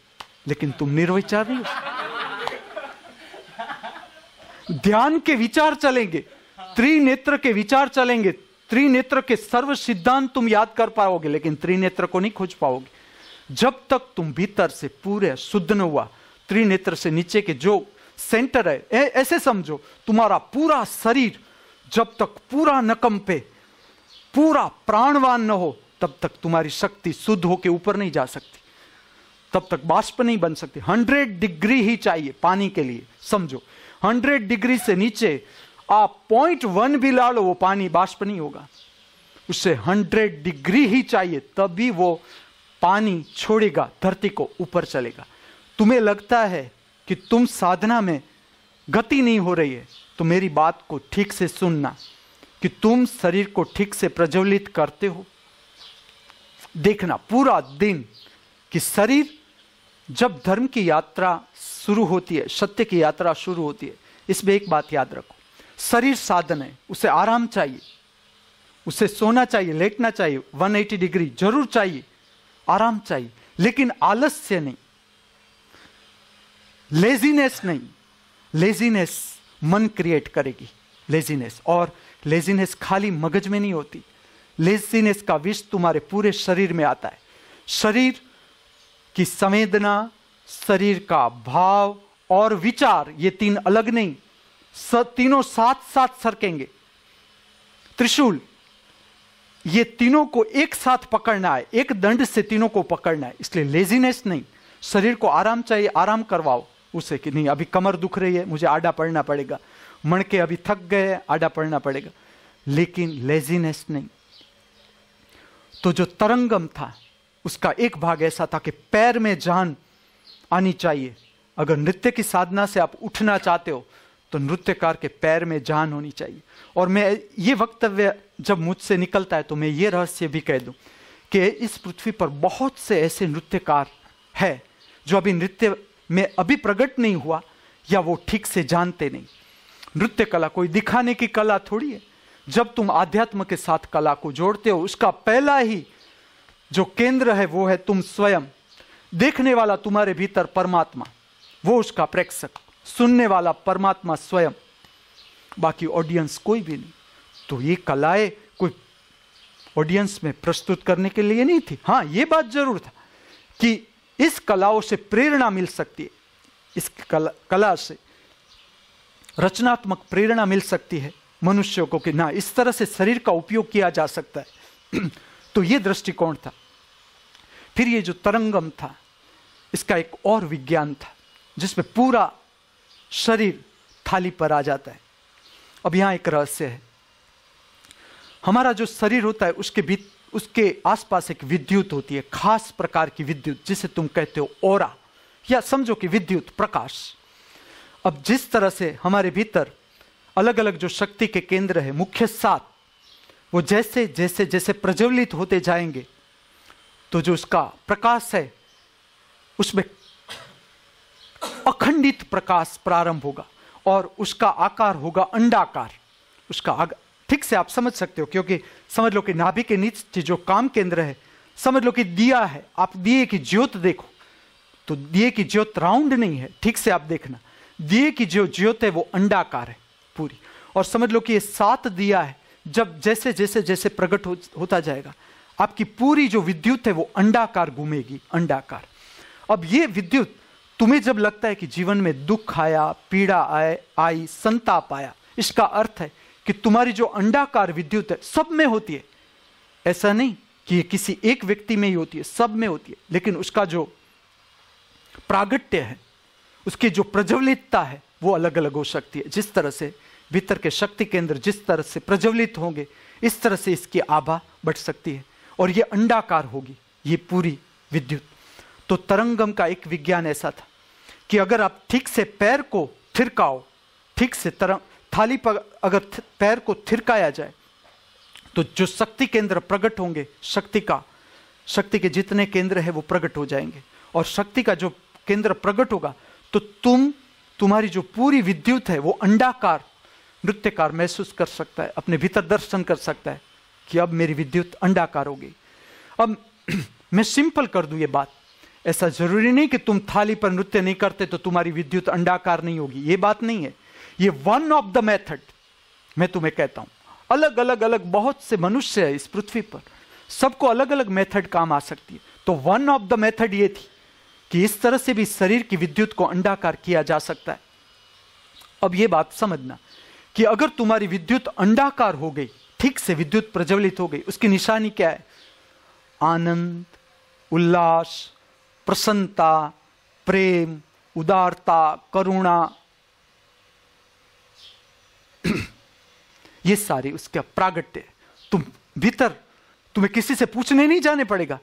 लेकिन तुम निर्विचार नहीं हो सकते ध्यान के विचार चलेंगे त्रिनेत्र के विचार चलेंगे त्रिनेत्र के सर्व सिद्धांत तुम याद कर पाओगे लेकिन त्रिनेत्र को नहीं खोज पाओगे जब तक तुम भीतर से पूरे शुद्ध न हुआ त्रिनेत्र से नीचे के जो सेंटर है ए, ऐसे समझो तुम्हारा पूरा शरीर जब तक पूरा नकम पे पूरा प्राणवान न हो तब तक तुम्हारी शक्ति शुद्ध होके ऊपर नहीं जा सकती तब तक बाष्प नहीं बन सकती हंड्रेड डिग्री ही चाहिए पानी के लिए समझो हंड्रेड डिग्री से नीचे आप पॉइंट वन भी ला लो वो पानी बाष्प नहीं होगा उससे हंड्रेड डिग्री ही चाहिए तभी वो पानी छोड़ेगा धरती को ऊपर चलेगा तुम्हें लगता है कि तुम साधना में गति नहीं हो रही है तो मेरी बात को ठीक से सुनना कि तुम शरीर को ठीक से प्रज्वलित करते हो देखना पूरा दिन कि शरीर जब धर्म की यात्रा शुरू होती है सत्य की यात्रा शुरू होती है इसमें एक बात याद रखो शरीर साधन है उसे आराम चाहिए उसे सोना चाहिए लेटना चाहिए 180 डिग्री जरूर चाहिए आराम चाहिए लेकिन आलस्य नहीं लेजीनेस नहीं लेजीनेस मन क्रिएट करेगी लेजीनेस और लेजीनेस खाली मगज में नहीं होती लेजीनेस का विष तुम्हारे पूरे शरीर में आता है शरीर की संवेदना शरीर का भाव और विचार ये तीन अलग नहीं तीनों साथ साथ सरकेंगे त्रिशूल ये तीनों को एक साथ पकड़ना है एक दंड से तीनों को पकड़ना है इसलिए लेजीनेस नहीं शरीर को आराम चाहिए आराम करवाओ उसे कि नहीं अभी कमर दुख रही है मुझे आडा पड़ना पड़ेगा मणके अभी थक गए आडा पड़ना पड़ेगा लेकिन लेजीनेस नहीं तो जो तरंगम था उसका एक भाग ऐसा था कि पैर में जान आनी चाहिए अगर नृत्य की साधना से आप उठना चाहते हो तो नृत्यकार के पैर में जान होनी चाहिए और मैं ये वक्तव्य जब मुझसे निकलता है तो मैं ये रहस्य भी कह दूँ कि इस पृथ्वी पर बहुत से ऐसे नृत्यकार है जो अभी नृत्य में अभी प्रकट नहीं हुआ या वो ठीक से जानते नहीं नृत्य कला कोई दिखाने की कला थोड़ी है जब तुम आध्यात्म के साथ कला को जोड़ते हो उसका पहला ही जो केंद्र है वो है तुम स्वयं देखने वाला तुम्हारे भीतर परमात्मा वो उसका प्रेक्षक सुनने वाला परमात्मा स्वयं बाकी ऑडियंस कोई भी नहीं तो ये कलाएं कोई ऑडियंस में प्रस्तुत करने के लिए नहीं थी हाँ ये बात जरूर था कि इस कलाओं से प्रेरणा मिल सकती है इस कला कला से रचनात्मक प्रेरणा मिल सकती है मनुष्यों को कि ना इस तरह से शरीर का उपयोग किया जा सकता है तो ये दृष्टिकोण था फिर ये जो तरंगम था इसका एक और विज्ञान था जिसमें पूरा शरीर थाली पर आ जाता है अब यहां एक रहस्य है हमारा जो शरीर होता है उसके भीत उसके आसपास एक विद्युत होती है खास प्रकार की विद्युत जिसे तुम कहते हो ओरा या समझो कि विद्युत प्रकाश अब जिस तरह से हमारे भीतर अलग अलग जो शक्ति के केंद्र है मुख्य सात वो जैसे जैसे जैसे प्रज्वलित होते जाएंगे तो जो उसका प्रकाश है उसमें अखंडित प्रकाश प्रारंभ होगा और उसका आकार होगा अंडाकार उसका आग ठीक से आप समझ सकते हो क्योंकि समझ लो कि नाभि के नीचे जो काम केंद्र है समझ लो कि दिया है आप दिए की ज्योत देखो तो दिए की ज्योत राउंड नहीं है ठीक से आप देखना दिए की जो ज्योत है वो अंडाकार है पूरी और समझ लो कि ये सात दिया है जब जैसे जैसे जैसे प्रकट हो, होता जाएगा आपकी पूरी जो विद्युत है वो अंडाकार घूमेगी अंडाकार अब ये विद्युत तुम्हें जब लगता है कि जीवन में दुख आया पीड़ा आए आई संताप आया इसका अर्थ है कि तुम्हारी जो अंडाकार विद्युत है सब में होती है ऐसा नहीं कि ये किसी एक व्यक्ति में ही होती है सब में होती है लेकिन उसका जो प्रागट्य है उसकी जो प्रज्वलितता है वो अलग अलग हो सकती है जिस तरह से भीतर के शक्ति केंद्र जिस तरह से प्रज्वलित होंगे इस तरह से इसकी आभा बढ़ सकती है और ये अंडाकार होगी ये पूरी विद्युत तो तरंगम का एक विज्ञान ऐसा था कि अगर आप ठीक से पैर को थिरकाओ ठीक से तरंग थाली पर अगर पैर को थिरकाया जाए तो जो शक्ति केंद्र प्रकट होंगे शक्ति का शक्ति के जितने केंद्र है वो प्रकट हो जाएंगे और शक्ति का जो केंद्र प्रकट होगा तो तुम तुम्हारी जो पूरी विद्युत है वो अंडाकार नृत्यकार महसूस कर सकता है अपने भीतर दर्शन कर सकता है कि अब मेरी विद्युत अंडाकार होगी अब मैं सिंपल कर दूं ये बात ऐसा जरूरी नहीं कि तुम थाली पर नृत्य नहीं करते तो तुम्हारी विद्युत अंडाकार नहीं होगी ये बात नहीं है ये वन ऑफ द मेथड मैं तुम्हें कहता हूं अलग अलग अलग बहुत से मनुष्य है इस पृथ्वी पर सबको अलग अलग मेथड काम आ सकती है तो वन ऑफ द मेथड ये थी कि इस तरह से भी शरीर की विद्युत को अंडाकार किया जा सकता है अब यह बात समझना कि अगर तुम्हारी विद्युत अंडाकार हो गई ठीक से विद्युत प्रज्वलित हो गई उसकी निशानी क्या है आनंद उल्लास प्रसन्नता प्रेम उदारता करुणा ये सारी उसके प्रागट्य तुम भीतर तुम्हें किसी से पूछने नहीं जाने पड़ेगा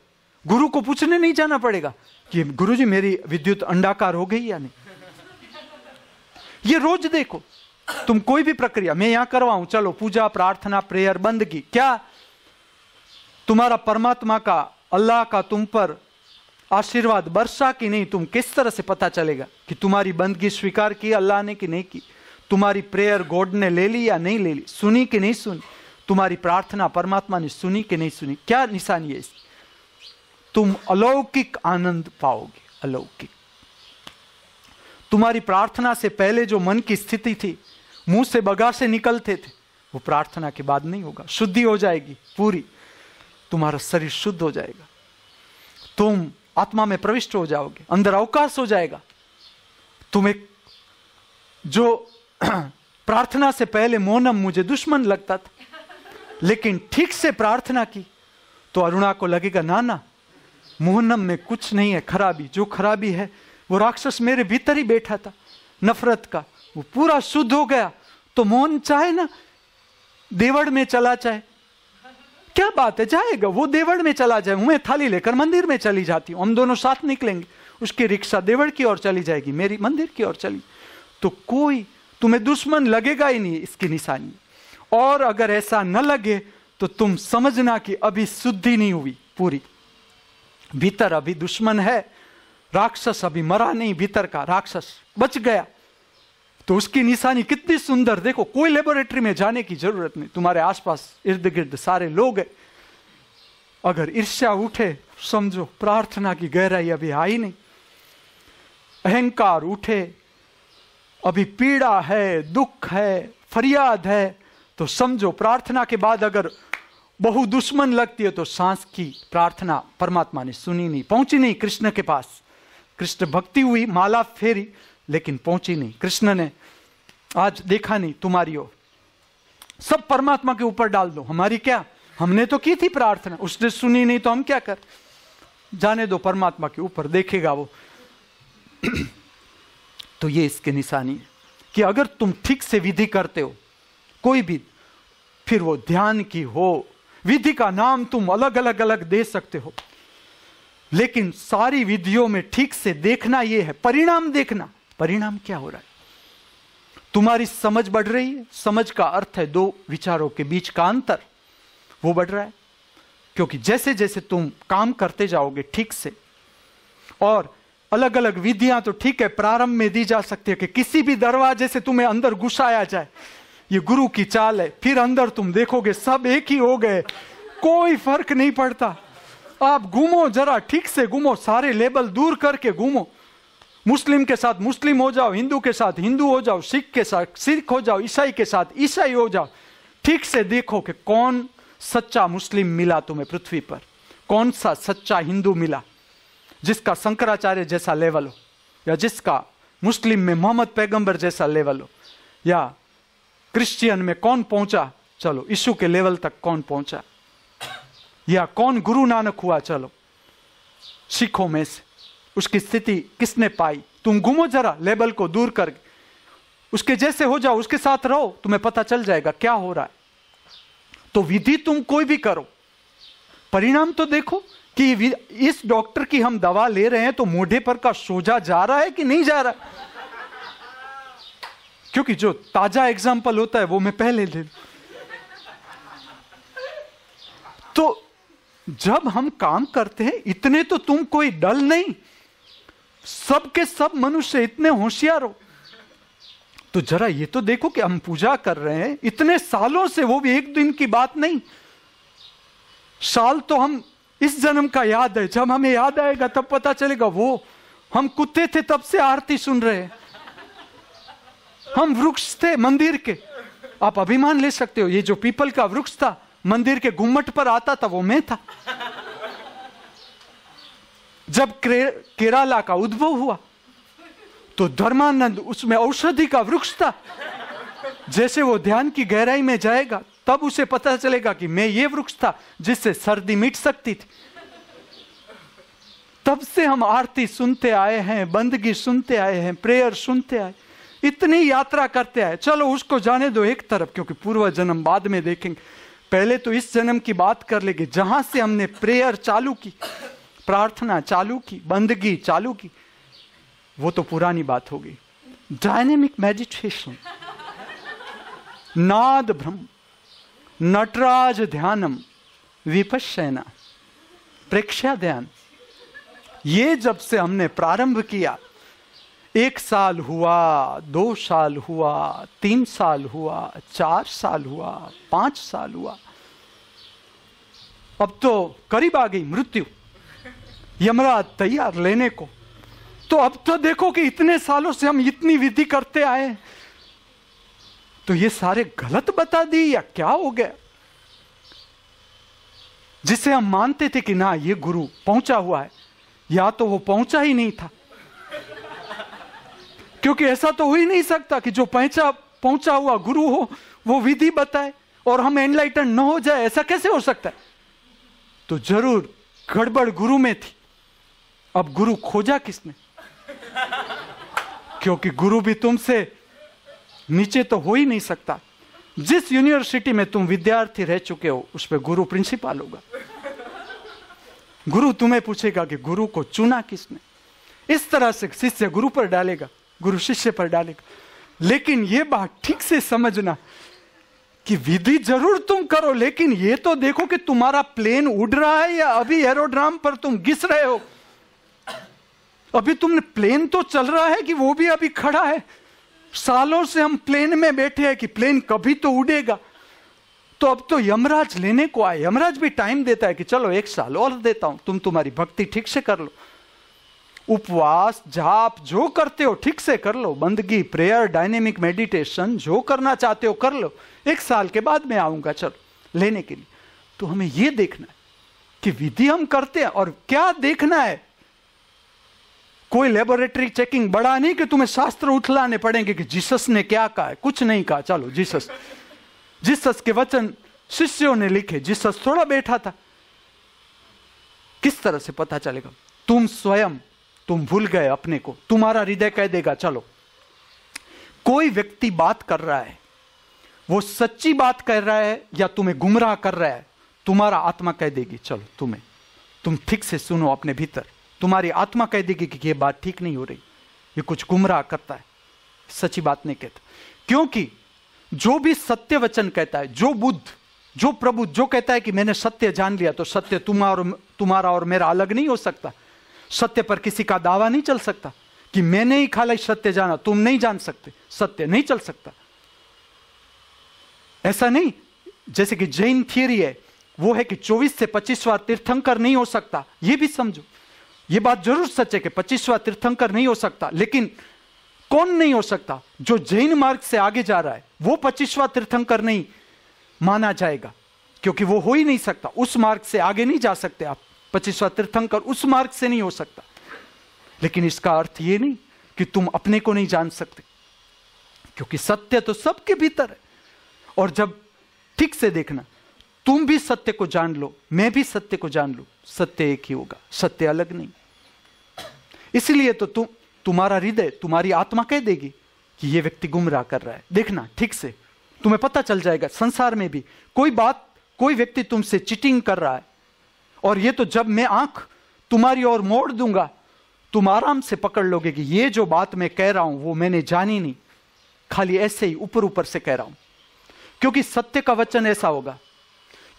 गुरु को पूछने नहीं जाना पड़ेगा कि गुरु जी मेरी विद्युत अंडाकार हो गई या नहीं ये रोज देखो तुम कोई भी प्रक्रिया मैं यहां करवाऊं चलो पूजा प्रार्थना प्रेयर बंदगी क्या तुम्हारा परमात्मा का अल्लाह का तुम पर आशीर्वाद वर्षा की नहीं तुम किस तरह से पता चलेगा कि तुम्हारी बंदगी स्वीकार की अल्लाह ने कि नहीं की तुम्हारी प्रेयर गॉड ने ले ली या नहीं ले ली सुनी कि नहीं सुनी तुम्हारी प्रार्थना परमात्मा ने सुनी कि नहीं सुनी क्या निशानी है इसकी तुम अलौकिक आनंद पाओगे अलौकिक तुम्हारी प्रार्थना से पहले जो मन की स्थिति थी मुंह से बगा से निकलते थे वो प्रार्थना के बाद नहीं होगा शुद्धि हो जाएगी पूरी तुम्हारा शरीर शुद्ध हो जाएगा तुम आत्मा में प्रविष्ट हो जाओगे अंदर अवकाश हो जाएगा तुम्हें जो प्रार्थना से पहले मोनम मुझे दुश्मन लगता था लेकिन ठीक से प्रार्थना की तो अरुणा को लगेगा ना ना मोहनम में कुछ नहीं है खराबी जो खराबी है वो राक्षस मेरे भीतर ही बैठा था नफरत का वो पूरा शुद्ध हो गया तो मोहन चाहे ना देवड़ में चला चाहे क्या बात है जाएगा वो देवड़ में चला जाए मैं थाली लेकर मंदिर में चली जाती हूँ हम दोनों साथ निकलेंगे उसकी रिक्शा देवड़ की ओर चली जाएगी मेरी मंदिर की ओर चली तो कोई तुम्हें दुश्मन लगेगा ही नहीं इसकी निशानी और अगर ऐसा न लगे तो तुम समझना कि अभी शुद्धि नहीं हुई पूरी भीतर अभी दुश्मन है राक्षस अभी मरा नहीं भीतर का राक्षस बच गया तो उसकी निशानी कितनी सुंदर देखो कोई लेबोरेटरी में जाने की जरूरत नहीं तुम्हारे आसपास इर्द गिर्द सारे लोग हैं अगर ईर्ष्या उठे समझो प्रार्थना की गहराई अभी आई नहीं अहंकार उठे अभी पीड़ा है दुख है फरियाद है तो समझो प्रार्थना के बाद अगर बहु दुश्मन लगती है तो सांस की प्रार्थना परमात्मा ने सुनी नहीं पहुंची नहीं कृष्ण के पास कृष्ण भक्ति हुई माला फेरी लेकिन पहुंची नहीं कृष्ण ने आज देखा नहीं तुम्हारी ओर सब परमात्मा के ऊपर डाल दो हमारी क्या हमने तो की थी प्रार्थना उसने सुनी नहीं तो हम क्या कर जाने दो परमात्मा के ऊपर देखेगा वो तो ये इसके निशानी है कि अगर तुम ठीक से विधि करते हो कोई भी फिर वो ध्यान की हो विधि का नाम तुम अलग अलग अलग दे सकते हो लेकिन सारी विधियों में ठीक से देखना यह है परिणाम देखना परिणाम क्या हो रहा है तुम्हारी समझ बढ़ रही है समझ का अर्थ है दो विचारों के बीच का अंतर वो बढ़ रहा है क्योंकि जैसे जैसे तुम काम करते जाओगे ठीक से और अलग अलग विधियां तो ठीक है प्रारंभ में दी जा सकती है कि किसी भी दरवाजे से तुम्हें अंदर घुसाया जाए ये गुरु की चाल है फिर अंदर तुम देखोगे सब एक ही हो गए कोई फर्क नहीं पड़ता आप घूमो जरा ठीक से घूमो सारे लेबल दूर करके घूमो मुस्लिम के साथ मुस्लिम हो जाओ हिंदू के साथ हिंदू हो जाओ सिख के साथ सिख हो जाओ ईसाई के साथ ईसाई हो जाओ ठीक से देखो कि कौन सच्चा मुस्लिम मिला तुम्हें पृथ्वी पर कौन सा सच्चा हिंदू मिला जिसका शंकराचार्य जैसा लेवल हो या जिसका मुस्लिम में मोहम्मद पैगंबर जैसा लेवल हो या क्रिश्चियन में कौन पहुंचा चलो यीशु के लेवल तक कौन पहुंचा या कौन गुरु नानक हुआ चलो सिखों में से उसकी स्थिति किसने पाई तुम घूमो जरा लेबल को दूर कर उसके जैसे हो जाओ उसके साथ रहो तुम्हें पता चल जाएगा क्या हो रहा है तो विधि तुम कोई भी करो परिणाम तो देखो कि इस डॉक्टर की हम दवा ले रहे हैं तो मोढ़े पर का सोजा जा रहा है कि नहीं जा रहा क्योंकि जो ताजा एग्जाम्पल होता है वो मैं पहले ले तो जब हम काम करते हैं इतने तो तुम कोई डल नहीं सब के सब मनुष्य इतने होशियार हो तो जरा ये तो देखो कि हम पूजा कर रहे हैं इतने सालों से वो भी एक दिन की बात नहीं साल तो हम इस जन्म का याद है जब हमें याद आएगा तब पता चलेगा वो हम कुत्ते थे तब से आरती सुन रहे हैं हम वृक्ष थे मंदिर के आप अभिमान ले सकते हो ये जो पीपल का वृक्ष था मंदिर के घुम्मट पर आता था वो मैं था जब केराला का उद्भव हुआ तो धर्मानंद उसमें औषधि का वृक्ष था जैसे वो ध्यान की गहराई में जाएगा तब उसे पता चलेगा कि मैं ये वृक्ष था जिससे सर्दी मिट सकती थी तब से हम आरती सुनते आए हैं बंदगी सुनते आए हैं प्रेयर सुनते आए इतनी यात्रा करते आए चलो उसको जाने दो एक तरफ क्योंकि पूर्व जन्म बाद में देखेंगे पहले तो इस जन्म की बात कर लेंगे जहां से हमने प्रेयर चालू की प्रार्थना चालू की बंदगी चालू की वो तो पुरानी बात हो गई डायनेमिक मेडिटेशन नाद भ्रम नटराज ध्यानम विपश्यना प्रेक्षा ध्यान ये जब से हमने प्रारंभ किया एक साल हुआ दो साल हुआ तीन साल हुआ चार साल हुआ पांच साल हुआ अब तो करीब आ गई मृत्यु यमराज तैयार लेने को तो अब तो देखो कि इतने सालों से हम इतनी विधि करते आए तो ये सारे गलत बता दी या क्या हो गया जिसे हम मानते थे कि ना ये गुरु पहुंचा हुआ है या तो वो पहुंचा ही नहीं था क्योंकि ऐसा तो हो ही नहीं सकता कि जो पहुंचा पहुंचा हुआ गुरु हो वो विधि बताए और हम एनलाइटन न हो जाए ऐसा कैसे हो सकता है तो जरूर गड़बड़ गुरु में थी अब गुरु खोजा किसने क्योंकि गुरु भी तुमसे नीचे तो हो ही नहीं सकता जिस यूनिवर्सिटी में तुम विद्यार्थी रह चुके हो उस पर गुरु प्रिंसिपल होगा गुरु तुम्हें पूछेगा कि गुरु को चुना किसने इस तरह से शिष्य गुरु पर डालेगा गुरु शिष्य पर डालेगा लेकिन यह बात ठीक से समझना कि विधि जरूर तुम करो लेकिन यह तो देखो कि तुम्हारा प्लेन उड़ रहा है या अभी एरोड्राम पर तुम घिस रहे हो अभी तुमने प्लेन तो चल रहा है कि वो भी अभी खड़ा है सालों से हम प्लेन में बैठे हैं कि प्लेन कभी तो उड़ेगा तो अब तो यमराज लेने को आए यमराज भी टाइम देता है कि चलो एक साल और देता हूं तुम तुम्हारी भक्ति ठीक से कर लो उपवास जाप जो करते हो ठीक से कर लो बंदगी प्रेयर डायनेमिक मेडिटेशन जो करना चाहते हो कर लो एक साल के बाद मैं आऊंगा चलो लेने के लिए तो हमें यह देखना है कि विधि हम करते हैं और क्या देखना है कोई लेबोरेटरी चेकिंग बड़ा नहीं कि तुम्हें शास्त्र उठलाने पड़ेंगे कि जीसस ने क्या कहा है कुछ नहीं कहा चलो जीसस जीसस के वचन शिष्यों ने लिखे जीसस थोड़ा बैठा था किस तरह से पता चलेगा तुम स्वयं तुम भूल गए अपने को तुम्हारा हृदय कह देगा चलो कोई व्यक्ति बात कर रहा है वो सच्ची बात कर रहा है या तुम्हें गुमराह कर रहा है तुम्हारा आत्मा कह देगी चलो तुम्हें तुम ठीक से सुनो अपने भीतर तुम्हारी आत्मा कह देगी कि यह बात ठीक नहीं हो रही ये कुछ गुमराह करता है सच्ची बात नहीं कहता क्योंकि जो भी सत्य वचन कहता है जो बुद्ध जो प्रभु जो कहता है कि मैंने सत्य जान लिया तो सत्य तुम्हारा तुम्हारा और मेरा अलग नहीं हो सकता सत्य पर किसी का दावा नहीं चल सकता कि मैंने ही खाली सत्य जाना तुम नहीं जान सकते सत्य नहीं चल सकता ऐसा नहीं जैसे कि जैन थियरी है वो है कि 24 से बार तीर्थंकर नहीं हो सकता ये भी समझो यह बात जरूर सच है कि पच्चीसवा तीर्थंकर नहीं हो सकता लेकिन कौन नहीं हो सकता जो जैन मार्ग से आगे जा रहा है वो पच्चीसवा तीर्थंकर नहीं माना जाएगा क्योंकि वो हो ही नहीं सकता उस मार्ग से आगे नहीं जा सकते आप पच्चीसवा तीर्थंकर उस मार्ग से नहीं हो सकता लेकिन इसका अर्थ ये नहीं कि तुम अपने को नहीं जान सकते क्योंकि सत्य तो सबके भीतर है और जब ठीक से देखना तुम भी सत्य को जान लो मैं भी सत्य को जान लू सत्य एक ही होगा सत्य अलग नहीं इसलिए तो तुम तुम्हारा हृदय तुम्हारी आत्मा कह देगी कि यह व्यक्ति गुमराह कर रहा है देखना ठीक से तुम्हें पता चल जाएगा संसार में भी कोई बात कोई व्यक्ति तुमसे चिटिंग कर रहा है और ये तो जब मैं आंख तुम्हारी ओर मोड़ दूंगा तुम आराम से पकड़ लोगे कि ये जो बात मैं कह रहा हूं वो मैंने जानी नहीं खाली ऐसे ही ऊपर ऊपर से कह रहा हूं क्योंकि सत्य का वचन ऐसा होगा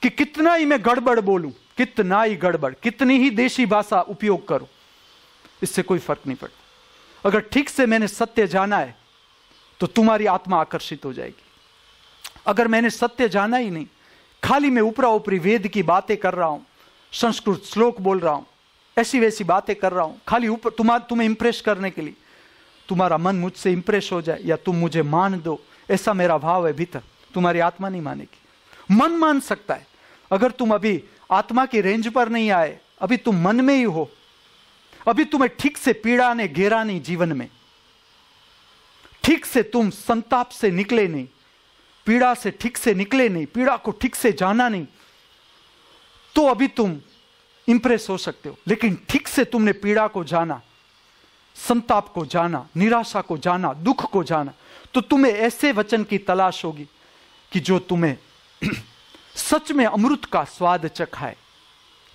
कि कितना ही मैं गड़बड़ बोलू कितना ही गड़बड़ कितनी ही देशी भाषा उपयोग करूं इससे कोई फर्क नहीं पड़ता अगर ठीक से मैंने सत्य जाना है तो तुम्हारी आत्मा आकर्षित हो जाएगी अगर मैंने सत्य जाना ही नहीं खाली मैं ऊपरा उपरी वेद की बातें कर रहा हूं संस्कृत श्लोक बोल रहा हूं ऐसी वैसी बातें कर रहा हूं खाली ऊपर तुम्हारा तुम्हें इंप्रेस करने के लिए तुम्हारा मन मुझसे इंप्रेस हो जाए या तुम मुझे मान दो ऐसा मेरा भाव है भीतर तुम्हारी आत्मा नहीं मानेगी मन मान सकता है अगर तुम अभी आत्मा की रेंज पर नहीं आए अभी तुम मन में ही हो अभी तुम्हें ठीक से पीड़ा ने घेरा नहीं जीवन में ठीक से तुम संताप से निकले नहीं पीड़ा से ठीक से निकले नहीं पीड़ा को ठीक से जाना नहीं तो अभी तुम इंप्रेस हो सकते हो लेकिन ठीक से तुमने पीड़ा को जाना संताप को जाना निराशा को जाना दुख को जाना तो तुम्हें ऐसे वचन की तलाश होगी कि जो तुम्हें सच में अमृत का स्वाद चखाए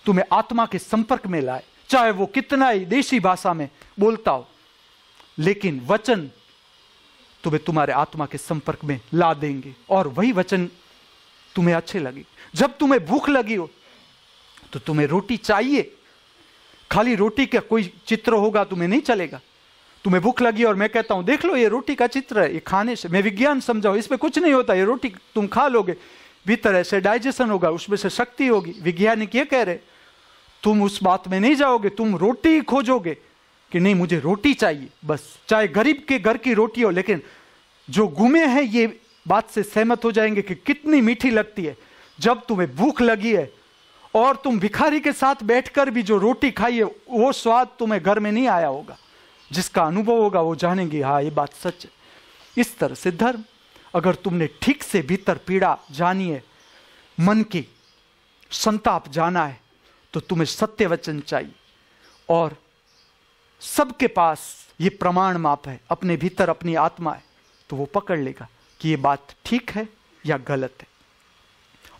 तुम्हें आत्मा के संपर्क में लाए चाहे वो कितना ही देशी भाषा में बोलता हो लेकिन वचन तुम्हें तुम्हारे आत्मा के संपर्क में ला देंगे और वही वचन तुम्हें अच्छे लगे जब तुम्हें भूख लगी हो तो तुम्हें रोटी चाहिए खाली रोटी का कोई चित्र होगा तुम्हें नहीं चलेगा तुम्हें भूख लगी और मैं कहता हूं देख लो ये रोटी का चित्र है ये खाने से मैं विज्ञान समझाऊ इसमें कुछ नहीं होता ये रोटी तुम खा लोगे भीतर ऐसे डाइजेशन होगा उसमें से शक्ति होगी वैज्ञानिक ये कह रहे तुम उस बात में नहीं जाओगे तुम रोटी खोजोगे कि नहीं मुझे रोटी चाहिए बस चाहे गरीब के घर की रोटी हो लेकिन जो घूमे हैं ये बात से सहमत हो जाएंगे कि कितनी मीठी लगती है जब तुम्हें भूख लगी है और तुम भिखारी के साथ बैठकर भी जो रोटी खाई है वो स्वाद तुम्हें घर में नहीं आया होगा जिसका अनुभव होगा वो जानेंगे हाँ ये बात सच है इस तरह से धर्म अगर तुमने ठीक से भीतर पीड़ा जानी है मन की संताप जाना है तो तुम्हें सत्य वचन चाहिए और सबके पास ये प्रमाण माप है अपने भीतर अपनी आत्मा है तो वो पकड़ लेगा कि ये बात ठीक है या गलत है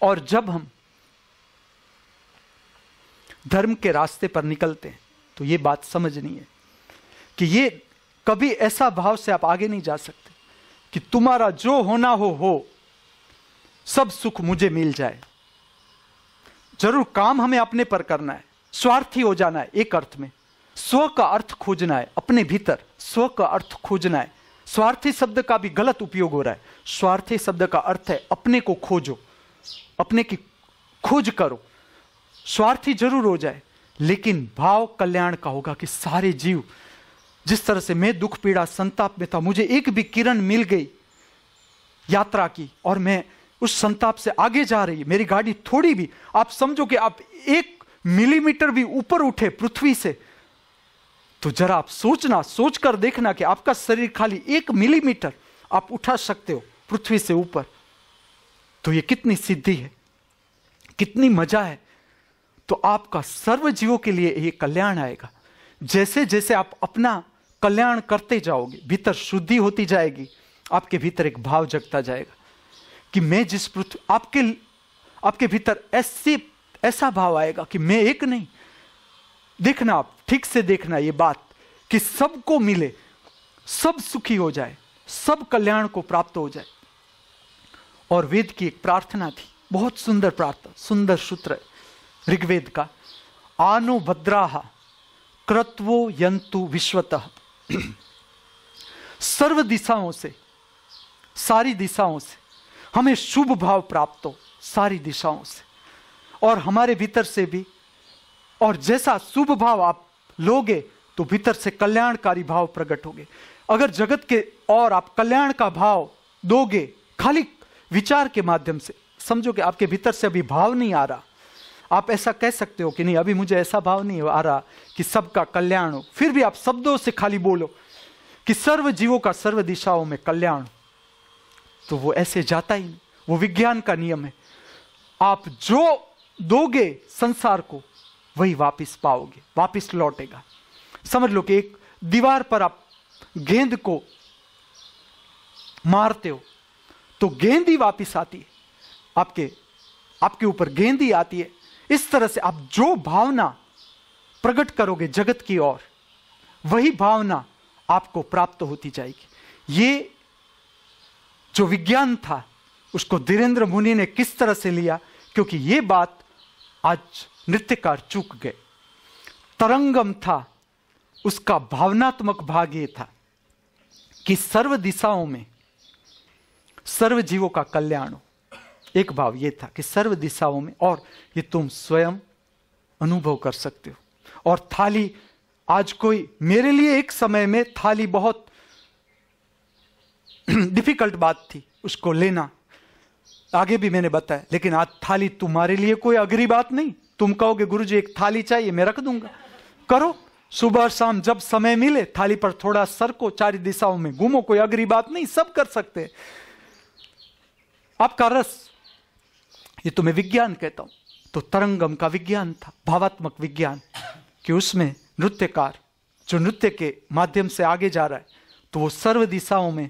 और जब हम धर्म के रास्ते पर निकलते हैं तो ये बात समझनी है कि ये कभी ऐसा भाव से आप आगे नहीं जा सकते कि तुम्हारा जो होना हो हो सब सुख मुझे मिल जाए जरूर काम हमें अपने पर करना है स्वार्थी हो जाना है एक अर्थ में स्व का अर्थ खोजना है अपने भीतर स्व का अर्थ खोजना है स्वार्थी शब्द का भी गलत उपयोग हो रहा है स्वार्थी शब्द का अर्थ है अपने को खोजो अपने की खोज करो स्वार्थी जरूर हो जाए लेकिन भाव कल्याण का होगा कि सारे जीव जिस तरह से मैं दुख पीड़ा संताप में था मुझे एक भी किरण मिल गई यात्रा की और मैं उस संताप से आगे जा रही मेरी गाड़ी थोड़ी भी आप समझो कि आप एक मिलीमीटर भी ऊपर उठे पृथ्वी से तो जरा आप सोचना सोच कर देखना कि आपका शरीर खाली एक मिलीमीटर आप उठा सकते हो पृथ्वी से ऊपर तो ये कितनी सिद्धि है कितनी मजा है तो आपका सर्व जीवों के लिए ये कल्याण आएगा जैसे जैसे आप अपना कल्याण करते जाओगे भीतर शुद्धि होती जाएगी आपके भीतर एक भाव जगता जाएगा कि मैं जिस पृथ्वी आपके आपके भीतर ऐसी ऐसा भाव आएगा कि मैं एक नहीं देखना आप ठीक से देखना ये बात कि सबको मिले सब सुखी हो जाए सब कल्याण को प्राप्त हो जाए और वेद की एक प्रार्थना थी बहुत सुंदर प्रार्थना सुंदर सूत्र ऋग्वेद का आनु भद्राह क्रत्वो यंतु विश्वतः सर्व दिशाओं से सारी दिशाओं से हमें शुभ भाव प्राप्त हो सारी दिशाओं से और हमारे भीतर से भी और जैसा शुभ भाव आप लोगे तो भीतर से कल्याणकारी भाव प्रकट होगे अगर जगत के और आप कल्याण का भाव दोगे खाली विचार के माध्यम से समझो कि आपके भीतर से अभी भाव नहीं आ रहा आप ऐसा कह सकते हो कि नहीं अभी मुझे ऐसा भाव नहीं आ रहा कि सबका कल्याण हो फिर भी आप शब्दों से खाली बोलो कि सर्व जीवों का सर्व दिशाओं में कल्याण तो वो ऐसे जाता ही नहीं वो विज्ञान का नियम है आप जो दोगे संसार को वही वापस पाओगे वापस लौटेगा समझ लो कि एक दीवार पर आप गेंद को मारते हो तो गेंद ही वापिस आती है आपके आपके ऊपर गेंद ही आती है इस तरह से आप जो भावना प्रकट करोगे जगत की ओर वही भावना आपको प्राप्त होती जाएगी ये जो विज्ञान था उसको धीरेन्द्र मुनि ने किस तरह से लिया क्योंकि ये बात आज नृत्यकार चूक गए तरंगम था उसका भावनात्मक भाग ये था कि सर्व दिशाओं में सर्व जीवों का कल्याण हो एक भाव ये था कि सर्व दिशाओं में और ये तुम स्वयं अनुभव कर सकते हो और थाली आज कोई मेरे लिए एक समय में थाली बहुत डिफिकल्ट बात थी उसको लेना आगे भी मैंने बताया लेकिन आज थाली तुम्हारे लिए कोई अगरी बात नहीं तुम कहोगे गुरु जी एक थाली चाहिए मैं रख दूंगा करो सुबह शाम जब समय मिले थाली पर थोड़ा सर को चार दिशाओं में घूमो कोई अगरी बात नहीं सब कर सकते आपका रस ये तो मैं विज्ञान कहता हूं तो तरंगम का विज्ञान था भावात्मक विज्ञान कि उसमें नृत्यकार जो नृत्य के माध्यम से आगे जा रहा है तो वो सर्व दिशाओं में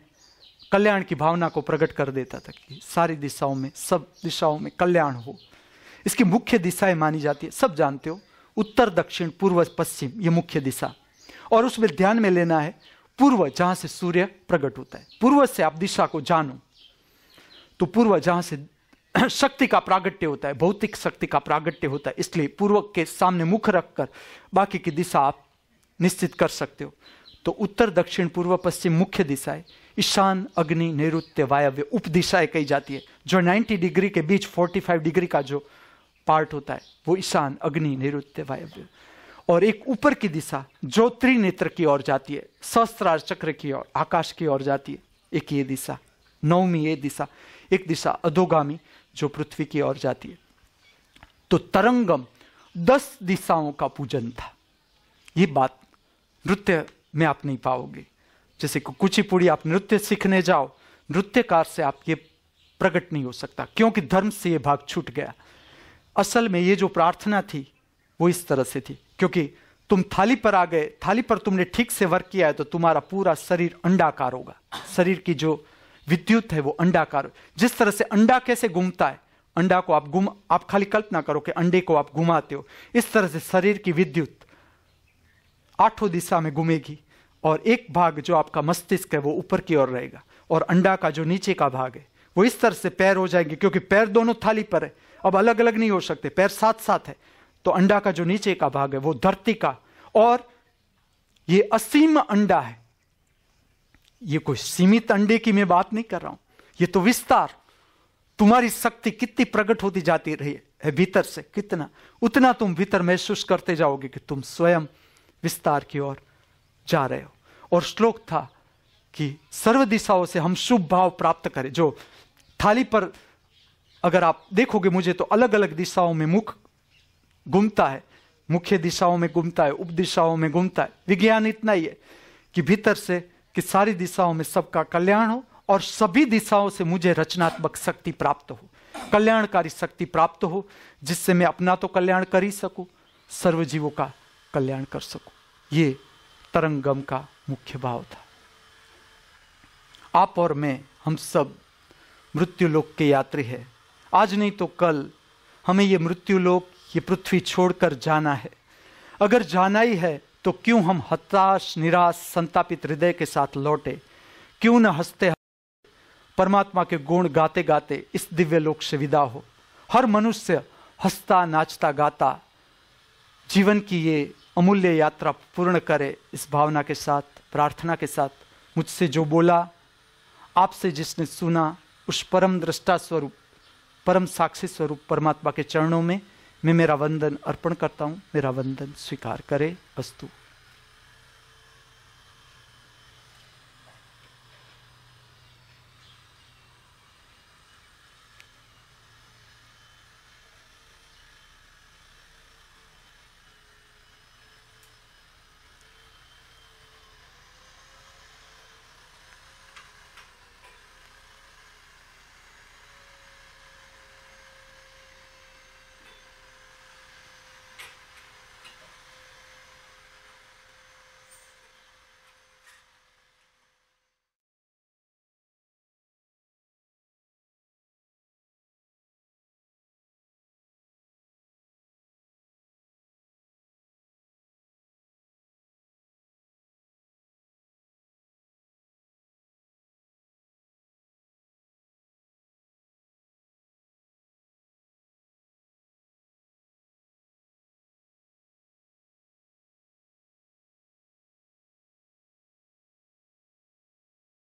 कल्याण की भावना को प्रकट कर देता था कि सारी दिशाओं में सब दिशाओं में कल्याण हो इसकी मुख्य दिशाएं मानी जाती है सब जानते हो उत्तर दक्षिण पूर्व पश्चिम ये मुख्य दिशा और उसमें ध्यान में लेना है पूर्व जहां से सूर्य प्रकट होता है पूर्व से आप दिशा को जानो तो पूर्व जहां से शक्ति का प्रागट्य होता है भौतिक शक्ति का प्रागट्य होता है इसलिए पूर्वक के सामने मुख रखकर बाकी की दिशा आप निश्चित कर सकते हो तो उत्तर दक्षिण पूर्व पश्चिम मुख्य दिशाएं ईशान अग्नि नैत्य वायव्य उप दिशाएं कही जाती है जो 90 डिग्री के बीच 45 डिग्री का जो पार्ट होता है वो ईशान अग्नि नैत्य वायव्य और एक ऊपर की दिशा जो त्रिनेत्र की ओर जाती है सहस्त्रार चक्र की ओर आकाश की ओर जाती है एक ये दिशा नौमी ये दिशा एक दिशा अधोगामी जो पृथ्वी की ओर जाती है तो तरंगम दस दिशाओं का पूजन था ये बात नृत्य में आप नहीं पाओगे जैसे कुचिपुड़ी आप नृत्य सीखने जाओ नृत्यकार से आप ये प्रकट नहीं हो सकता क्योंकि धर्म से ये भाग छूट गया असल में ये जो प्रार्थना थी वो इस तरह से थी क्योंकि तुम थाली पर आ गए थाली पर तुमने ठीक से वर्क किया है तो तुम्हारा पूरा शरीर अंडाकार होगा शरीर की जो विद्युत है वो अंडाकार जिस तरह से अंडा कैसे घूमता है अंडा को आप घुम आप खाली कल्पना करो कि अंडे को आप घुमाते हो इस तरह से शरीर की विद्युत आठों दिशा में घूमेगी और एक भाग जो आपका मस्तिष्क है वो ऊपर की ओर रहेगा और अंडा का जो नीचे का भाग है वो इस तरह से पैर हो जाएंगे क्योंकि पैर दोनों थाली पर है अब अलग अलग नहीं हो सकते पैर साथ साथ है तो अंडा का जो नीचे का भाग है वो धरती का और ये असीम अंडा है ये कोई सीमित अंडे की मैं बात नहीं कर रहा हूं ये तो विस्तार तुम्हारी शक्ति कितनी प्रकट होती जाती रही है भीतर से कितना उतना तुम भीतर महसूस करते जाओगे कि तुम स्वयं विस्तार की ओर जा रहे हो और श्लोक था कि सर्व दिशाओं से हम शुभ भाव प्राप्त करें जो थाली पर अगर आप देखोगे मुझे तो अलग अलग दिशाओं में मुख घूमता है मुख्य दिशाओं में घूमता है उप दिशाओं में घूमता है विज्ञान इतना ही है कि भीतर से कि सारी दिशाओं में सबका कल्याण हो और सभी दिशाओं से मुझे रचनात्मक शक्ति प्राप्त हो कल्याणकारी शक्ति प्राप्त हो जिससे मैं अपना तो कल्याण कर ही सकूं सर्वजीवों का कल्याण कर सकूं ये तरंगम का मुख्य भाव था आप और मैं हम सब मृत्यु लोक के यात्री हैं आज नहीं तो कल हमें ये मृत्युलोक ये पृथ्वी छोड़कर जाना है अगर जाना ही है तो क्यों हम हताश निराश संतापित हृदय के साथ लौटे क्यों न हंसते परमात्मा के गुण गाते गाते इस दिव्य लोक से विदा हो हर मनुष्य हंसता नाचता गाता जीवन की ये अमूल्य यात्रा पूर्ण करे इस भावना के साथ प्रार्थना के साथ मुझसे जो बोला आपसे जिसने सुना उस परम दृष्टा स्वरूप परम साक्षी स्वरूप परमात्मा के चरणों में मैं मेरा वंदन अर्पण करता हूँ मेरा वंदन स्वीकार करे अस्तु